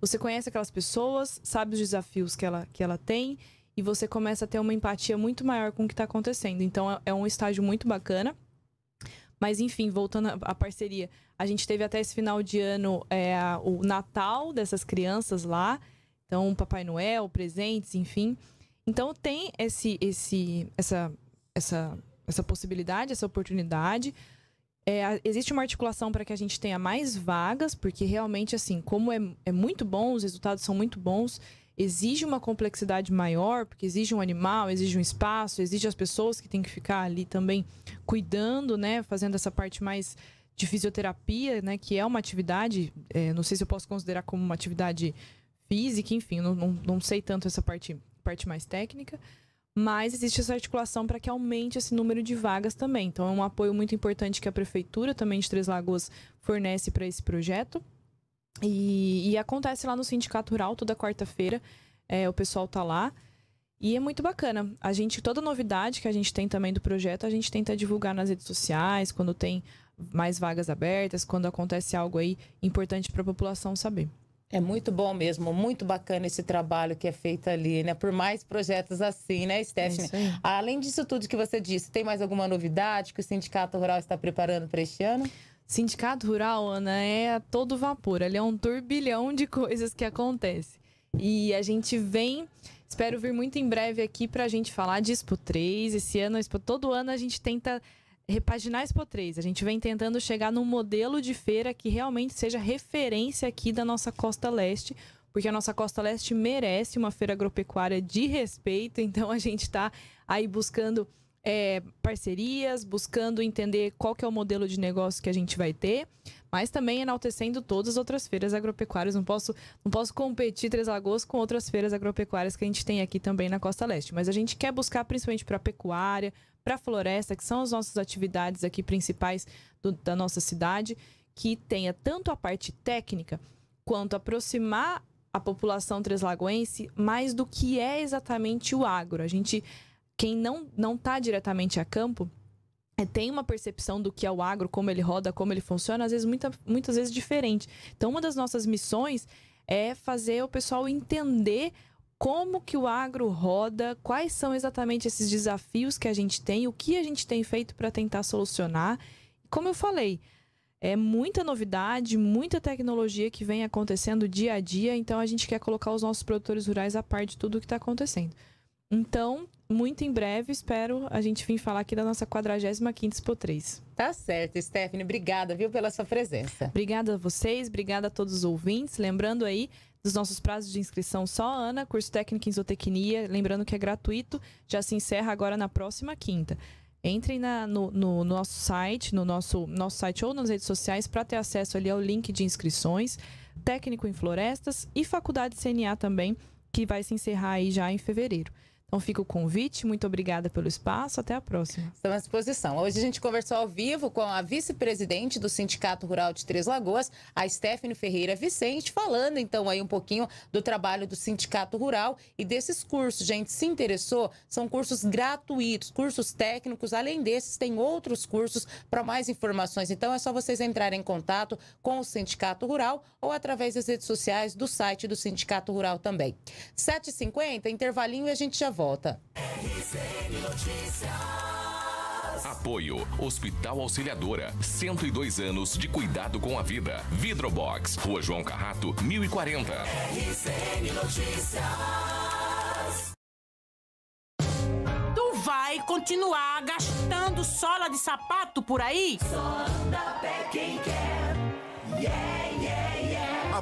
Você conhece aquelas pessoas, sabe os desafios que ela, que ela tem e você começa a ter uma empatia muito maior com o que está acontecendo. Então é, é um estágio muito bacana. Mas enfim, voltando à parceria, a gente teve até esse final de ano é, o Natal dessas crianças lá. Então, Papai Noel, presentes, enfim. Então tem esse, esse, essa, essa, essa possibilidade, essa oportunidade. É, existe uma articulação para que a gente tenha mais vagas, porque realmente, assim, como é, é muito bom, os resultados são muito bons, exige uma complexidade maior, porque exige um animal, exige um espaço, exige as pessoas que têm que ficar ali também cuidando, né? Fazendo essa parte mais de fisioterapia, né? Que é uma atividade, é, não sei se eu posso considerar como uma atividade física, enfim, não, não, não sei tanto essa parte parte mais técnica, mas existe essa articulação para que aumente esse número de vagas também. Então, é um apoio muito importante que a Prefeitura também de Três Lagoas fornece para esse projeto. E, e, acontece lá no Sindicato Rural toda quarta-feira. É, o pessoal tá lá. E é muito bacana. A gente, toda novidade que a gente tem também do projeto, a gente tenta divulgar nas redes sociais, quando tem mais vagas abertas, quando acontece algo aí importante para a população saber. É muito bom mesmo, muito bacana esse trabalho que é feito ali, né? Por mais projetos assim, né, Stephanie? É Além disso tudo que você disse, tem mais alguma novidade que o Sindicato Rural está preparando para este ano? Sindicato Rural, Ana, é todo vapor. Ele é um turbilhão de coisas que acontece. E a gente vem, espero vir muito em breve aqui para a gente falar de Expo 3. Esse ano, todo ano a gente tenta repaginar a Expo 3. A gente vem tentando chegar num modelo de feira que realmente seja referência aqui da nossa costa leste, porque a nossa costa leste merece uma feira agropecuária de respeito. Então a gente está aí buscando é, parcerias, buscando entender qual que é o modelo de negócio que a gente vai ter, mas também enaltecendo todas as outras feiras agropecuárias. Não posso, não posso competir Três Lagoas com outras feiras agropecuárias que a gente tem aqui também na Costa Leste, mas a gente quer buscar principalmente para pecuária, para a floresta, que são as nossas atividades aqui principais do, da nossa cidade, que tenha tanto a parte técnica quanto aproximar a população treslagoense mais do que é exatamente o agro. A gente, quem não não está diretamente a campo, é, tem uma percepção do que é o agro, como ele roda, como ele funciona, às vezes muita, muitas vezes diferente. Então, uma das nossas missões é fazer o pessoal entender como que o agro roda, quais são exatamente esses desafios que a gente tem, o que a gente tem feito para tentar solucionar. Como eu falei, é muita novidade, muita tecnologia que vem acontecendo dia a dia, então a gente quer colocar os nossos produtores rurais a par de tudo o que está acontecendo. Então, muito em breve, espero a gente vir falar aqui da nossa 45ª Expo 3. Tá certo, Stephanie. Obrigada, viu, pela sua presença. Obrigada a vocês, obrigada a todos os ouvintes. Lembrando aí, dos nossos prazos de inscrição só, Ana, curso técnico em zootecnia, lembrando que é gratuito, já se encerra agora na próxima quinta. Entrem na, no, no, nosso site, no nosso, nosso site ou nas redes sociais para ter acesso ali ao link de inscrições, técnico em florestas e faculdade CNA também, que vai se encerrar aí já em fevereiro. Então fica o convite, muito obrigada pelo espaço, até a próxima. Estamos à disposição. Hoje a gente conversou ao vivo com a vice-presidente do Sindicato Rural de Três Lagoas, a Stephanie Ferreira Vicente, falando então aí um pouquinho do trabalho do Sindicato Rural e desses cursos. Gente, se interessou, são cursos gratuitos, cursos técnicos, além desses tem outros cursos para mais informações. Então é só vocês entrarem em contato com o Sindicato Rural ou através das redes sociais do site do Sindicato Rural também. 7h50, intervalinho e a gente já volta. Apoio Hospital Auxiliadora, 102 anos de cuidado com a vida. Vidrobox, Rua João Carrato, 1040. RCN Notícias. Tu vai continuar gastando sola de sapato por aí? Só anda pé quem quer. Yeah, yeah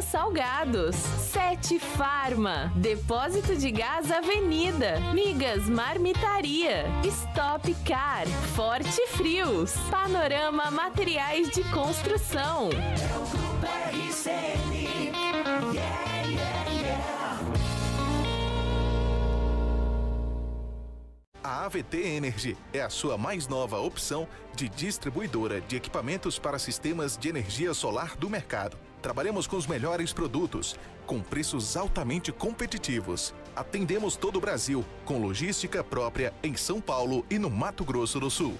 Salgados, Sete Farma, Depósito de Gás Avenida, Migas Marmitaria, Stop Car, Forte Frios, Panorama Materiais de Construção. É o Grupo A AVT Energy é a sua mais nova opção de distribuidora de equipamentos para sistemas de energia solar do mercado Trabalhamos com os melhores produtos, com preços altamente competitivos. Atendemos todo o Brasil, com logística própria em São Paulo e no Mato Grosso do Sul.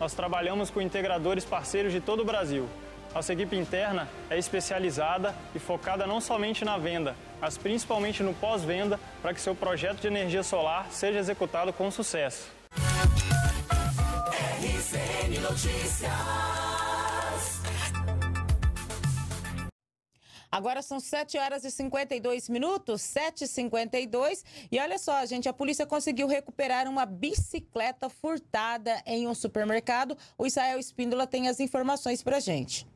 Nós trabalhamos com integradores parceiros de todo o Brasil. Nossa equipe interna é especializada e focada não somente na venda, mas principalmente no pós-venda para que seu projeto de energia solar seja executado com sucesso. RCN Notícias. Agora são 7 horas e 52 minutos, 7h52. E olha só, gente, a polícia conseguiu recuperar uma bicicleta furtada em um supermercado. O Israel Espíndola tem as informações pra gente.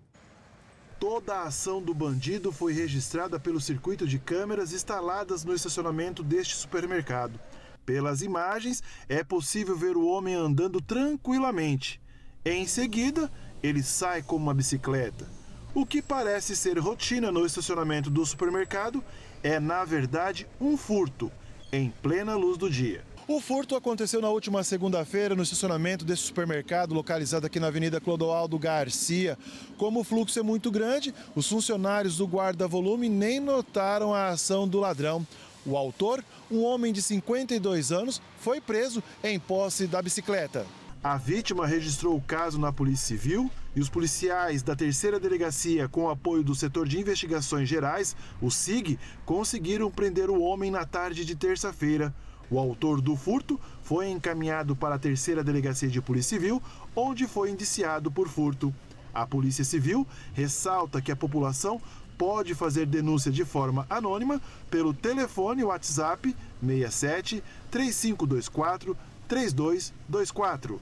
Toda a ação do bandido foi registrada pelo circuito de câmeras instaladas no estacionamento deste supermercado. Pelas imagens, é possível ver o homem andando tranquilamente. Em seguida, ele sai com uma bicicleta. O que parece ser rotina no estacionamento do supermercado é, na verdade, um furto em plena luz do dia. O furto aconteceu na última segunda-feira no estacionamento desse supermercado localizado aqui na Avenida Clodoaldo Garcia. Como o fluxo é muito grande, os funcionários do guarda-volume nem notaram a ação do ladrão. O autor, um homem de 52 anos, foi preso em posse da bicicleta. A vítima registrou o caso na Polícia Civil e os policiais da terceira delegacia, com o apoio do setor de investigações gerais, o SIG, conseguiram prender o homem na tarde de terça-feira. O autor do furto foi encaminhado para a terceira delegacia de Polícia Civil, onde foi indiciado por furto. A Polícia Civil ressalta que a população pode fazer denúncia de forma anônima pelo telefone WhatsApp 67 3524 3224.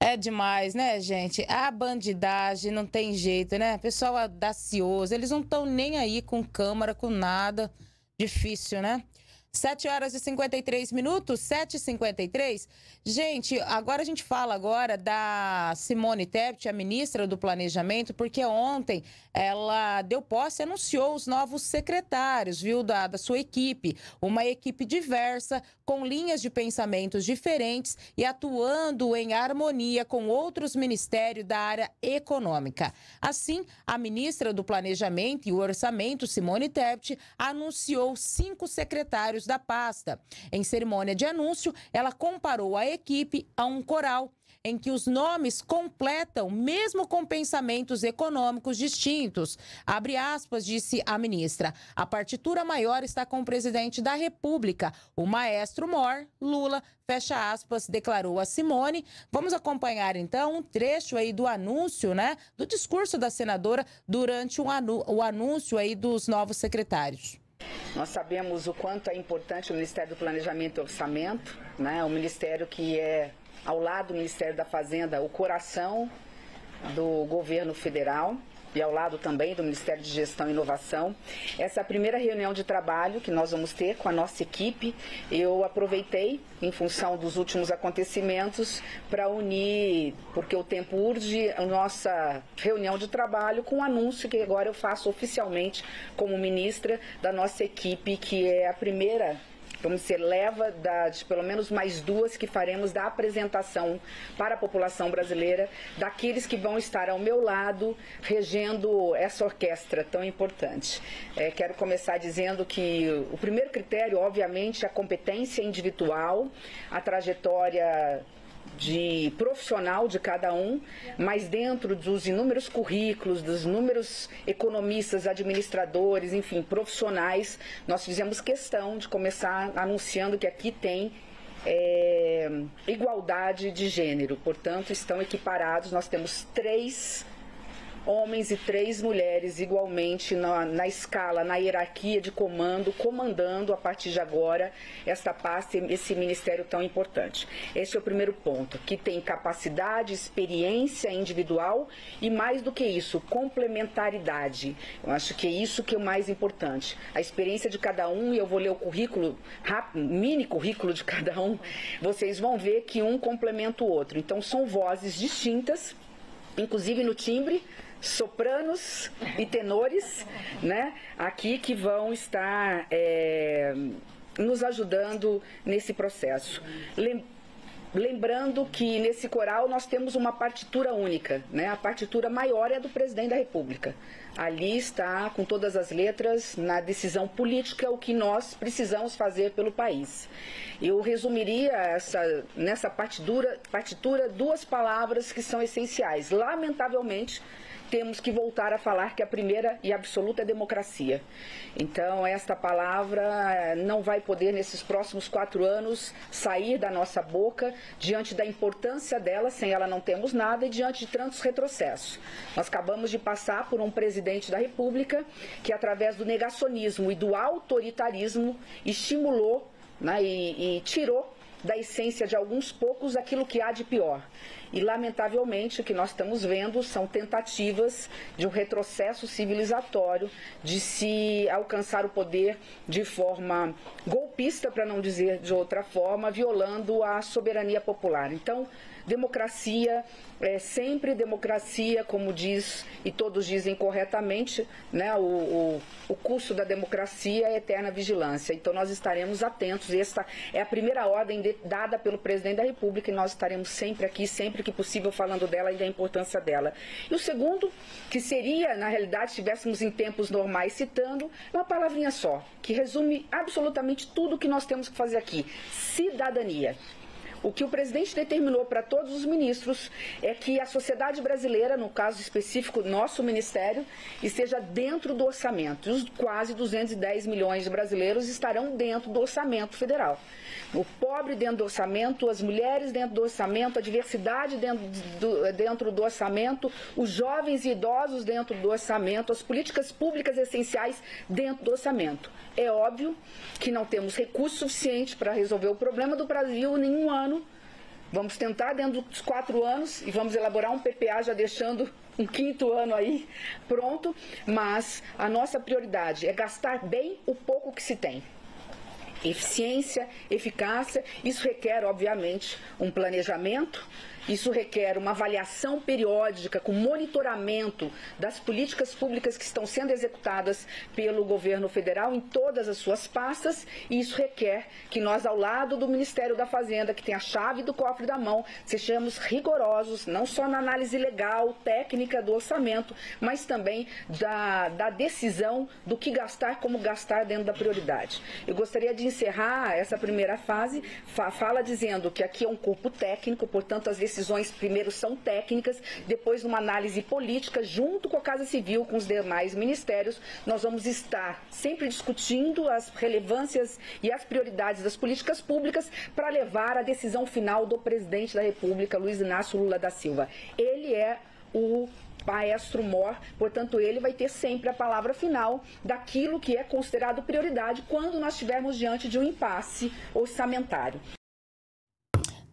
É demais, né, gente? A bandidagem não tem jeito, né? Pessoal audacioso, eles não estão nem aí com câmara, com nada. Difícil, né? 7 horas e 53 minutos, 7 e 53 Gente, agora a gente fala agora da Simone Tebet, a ministra do Planejamento, porque ontem ela deu posse e anunciou os novos secretários, viu, da, da sua equipe. Uma equipe diversa, com linhas de pensamentos diferentes e atuando em harmonia com outros ministérios da área econômica. Assim, a ministra do Planejamento e Orçamento, Simone Tebet, anunciou cinco secretários da pasta. Em cerimônia de anúncio, ela comparou a equipe a um coral em que os nomes completam, mesmo com pensamentos econômicos distintos. Abre aspas, disse a ministra. A partitura maior está com o presidente da República, o maestro Mor, Lula, fecha aspas, declarou a Simone. Vamos acompanhar então um trecho aí do anúncio, né, do discurso da senadora durante o, o anúncio aí dos novos secretários. Nós sabemos o quanto é importante o Ministério do Planejamento e Orçamento, né, o um ministério que é ao lado do Ministério da Fazenda, o coração do governo federal e ao lado também do Ministério de Gestão e Inovação. Essa é primeira reunião de trabalho que nós vamos ter com a nossa equipe, eu aproveitei, em função dos últimos acontecimentos, para unir, porque o tempo urge, a nossa reunião de trabalho com o um anúncio que agora eu faço oficialmente como ministra da nossa equipe, que é a primeira Vamos ser leva das pelo menos mais duas que faremos da apresentação para a população brasileira, daqueles que vão estar ao meu lado regendo essa orquestra tão importante. É, quero começar dizendo que o primeiro critério, obviamente, é a competência individual, a trajetória de profissional de cada um, mas dentro dos inúmeros currículos, dos inúmeros economistas, administradores, enfim, profissionais, nós fizemos questão de começar anunciando que aqui tem é, igualdade de gênero. Portanto, estão equiparados, nós temos três homens e três mulheres igualmente na, na escala, na hierarquia de comando, comandando a partir de agora esta pasta, esse ministério tão importante. Esse é o primeiro ponto, que tem capacidade, experiência individual e mais do que isso, complementaridade. Eu acho que é isso que é o mais importante. A experiência de cada um, e eu vou ler o currículo, rápido, mini currículo de cada um, vocês vão ver que um complementa o outro. Então são vozes distintas inclusive no timbre, sopranos e tenores, né? Aqui que vão estar é, nos ajudando nesse processo. Lem Lembrando que nesse coral nós temos uma partitura única, né? A partitura maior é a do presidente da República. Ali está com todas as letras na decisão política é o que nós precisamos fazer pelo país. Eu resumiria essa nessa partitura, partitura duas palavras que são essenciais. Lamentavelmente, temos que voltar a falar que a primeira e absoluta é democracia. Então, esta palavra eh, não vai poder, nesses próximos quatro anos, sair da nossa boca diante da importância dela, sem ela não temos nada, e diante de tantos retrocessos. Nós acabamos de passar por um presidente da República que, através do negacionismo e do autoritarismo, estimulou né, e, e tirou da essência de alguns poucos aquilo que há de pior. E, lamentavelmente, o que nós estamos vendo são tentativas de um retrocesso civilizatório, de se alcançar o poder de forma golpista, para não dizer de outra forma, violando a soberania popular. Então, Democracia é sempre democracia, como diz e todos dizem corretamente, né? O, o, o custo da democracia é eterna vigilância. Então nós estaremos atentos. Esta é a primeira ordem de, dada pelo presidente da República e nós estaremos sempre aqui, sempre que possível, falando dela e da importância dela. E o segundo, que seria, na realidade, se tivéssemos em tempos normais citando, é uma palavrinha só, que resume absolutamente tudo o que nós temos que fazer aqui: cidadania. O que o presidente determinou para todos os ministros é que a sociedade brasileira, no caso específico nosso ministério, esteja dentro do orçamento. E os quase 210 milhões de brasileiros estarão dentro do orçamento federal. O pobre dentro do orçamento, as mulheres dentro do orçamento, a diversidade dentro do, dentro do orçamento, os jovens e idosos dentro do orçamento, as políticas públicas essenciais dentro do orçamento. É óbvio que não temos recursos suficientes para resolver o problema do Brasil em um ano. Vamos tentar dentro dos quatro anos e vamos elaborar um PPA já deixando um quinto ano aí pronto, mas a nossa prioridade é gastar bem o pouco que se tem. Eficiência, eficácia, isso requer, obviamente, um planejamento, isso requer uma avaliação periódica com monitoramento das políticas públicas que estão sendo executadas pelo governo federal em todas as suas pastas, e isso requer que nós, ao lado do Ministério da Fazenda, que tem a chave do cofre da mão, sejamos rigorosos, não só na análise legal, técnica do orçamento, mas também da, da decisão do que gastar, como gastar dentro da prioridade. Eu gostaria de encerrar essa primeira fase, fa fala dizendo que aqui é um corpo técnico, portanto, as decisões decisões primeiro são técnicas, depois numa análise política, junto com a Casa Civil, com os demais ministérios, nós vamos estar sempre discutindo as relevâncias e as prioridades das políticas públicas para levar a decisão final do presidente da República, Luiz Inácio Lula da Silva. Ele é o maestro mor, portanto ele vai ter sempre a palavra final daquilo que é considerado prioridade quando nós estivermos diante de um impasse orçamentário.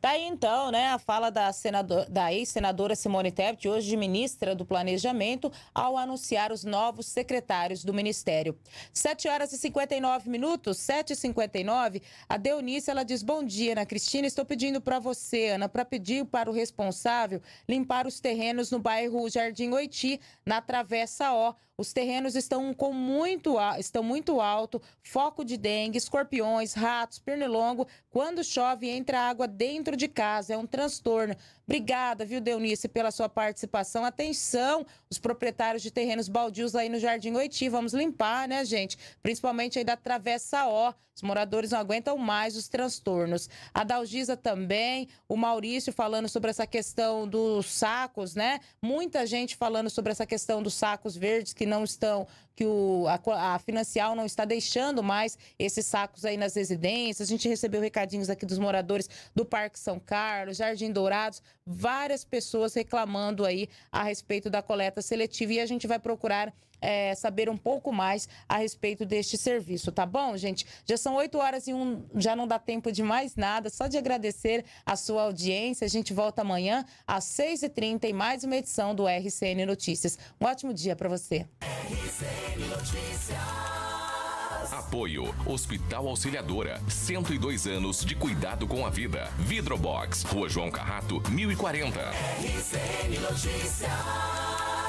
Daí tá então, né, a fala da, senador, da ex-senadora Simone Tebet, hoje ministra do Planejamento, ao anunciar os novos secretários do Ministério. 7 horas e 59 minutos, 7h59, a Deunice, ela diz, bom dia, Ana Cristina, estou pedindo para você, Ana, para pedir para o responsável limpar os terrenos no bairro Jardim Oiti, na Travessa O. Os terrenos estão com muito, estão muito alto, foco de dengue, escorpiões, ratos, pernilongo. Quando chove, entra água dentro dentro de casa, é um transtorno. Obrigada, viu, Deunice, pela sua participação. Atenção, os proprietários de terrenos baldios aí no Jardim Oiti, vamos limpar, né, gente? Principalmente aí da Travessa O, os moradores não aguentam mais os transtornos. A Dalgisa também, o Maurício falando sobre essa questão dos sacos, né? Muita gente falando sobre essa questão dos sacos verdes que não estão que o, a, a Financial não está deixando mais esses sacos aí nas residências. A gente recebeu recadinhos aqui dos moradores do Parque São Carlos, Jardim Dourados, várias pessoas reclamando aí a respeito da coleta seletiva e a gente vai procurar é, saber um pouco mais a respeito deste serviço, tá bom, gente? Já são 8 horas e um, já não dá tempo de mais nada, só de agradecer a sua audiência. A gente volta amanhã às 6h30 em mais uma edição do RCN Notícias. Um ótimo dia para você. RCN Notícias. Apoio Hospital Auxiliadora, 102 anos de cuidado com a vida. Vidrobox, Rua João Carrato, 1040. RCN Notícias.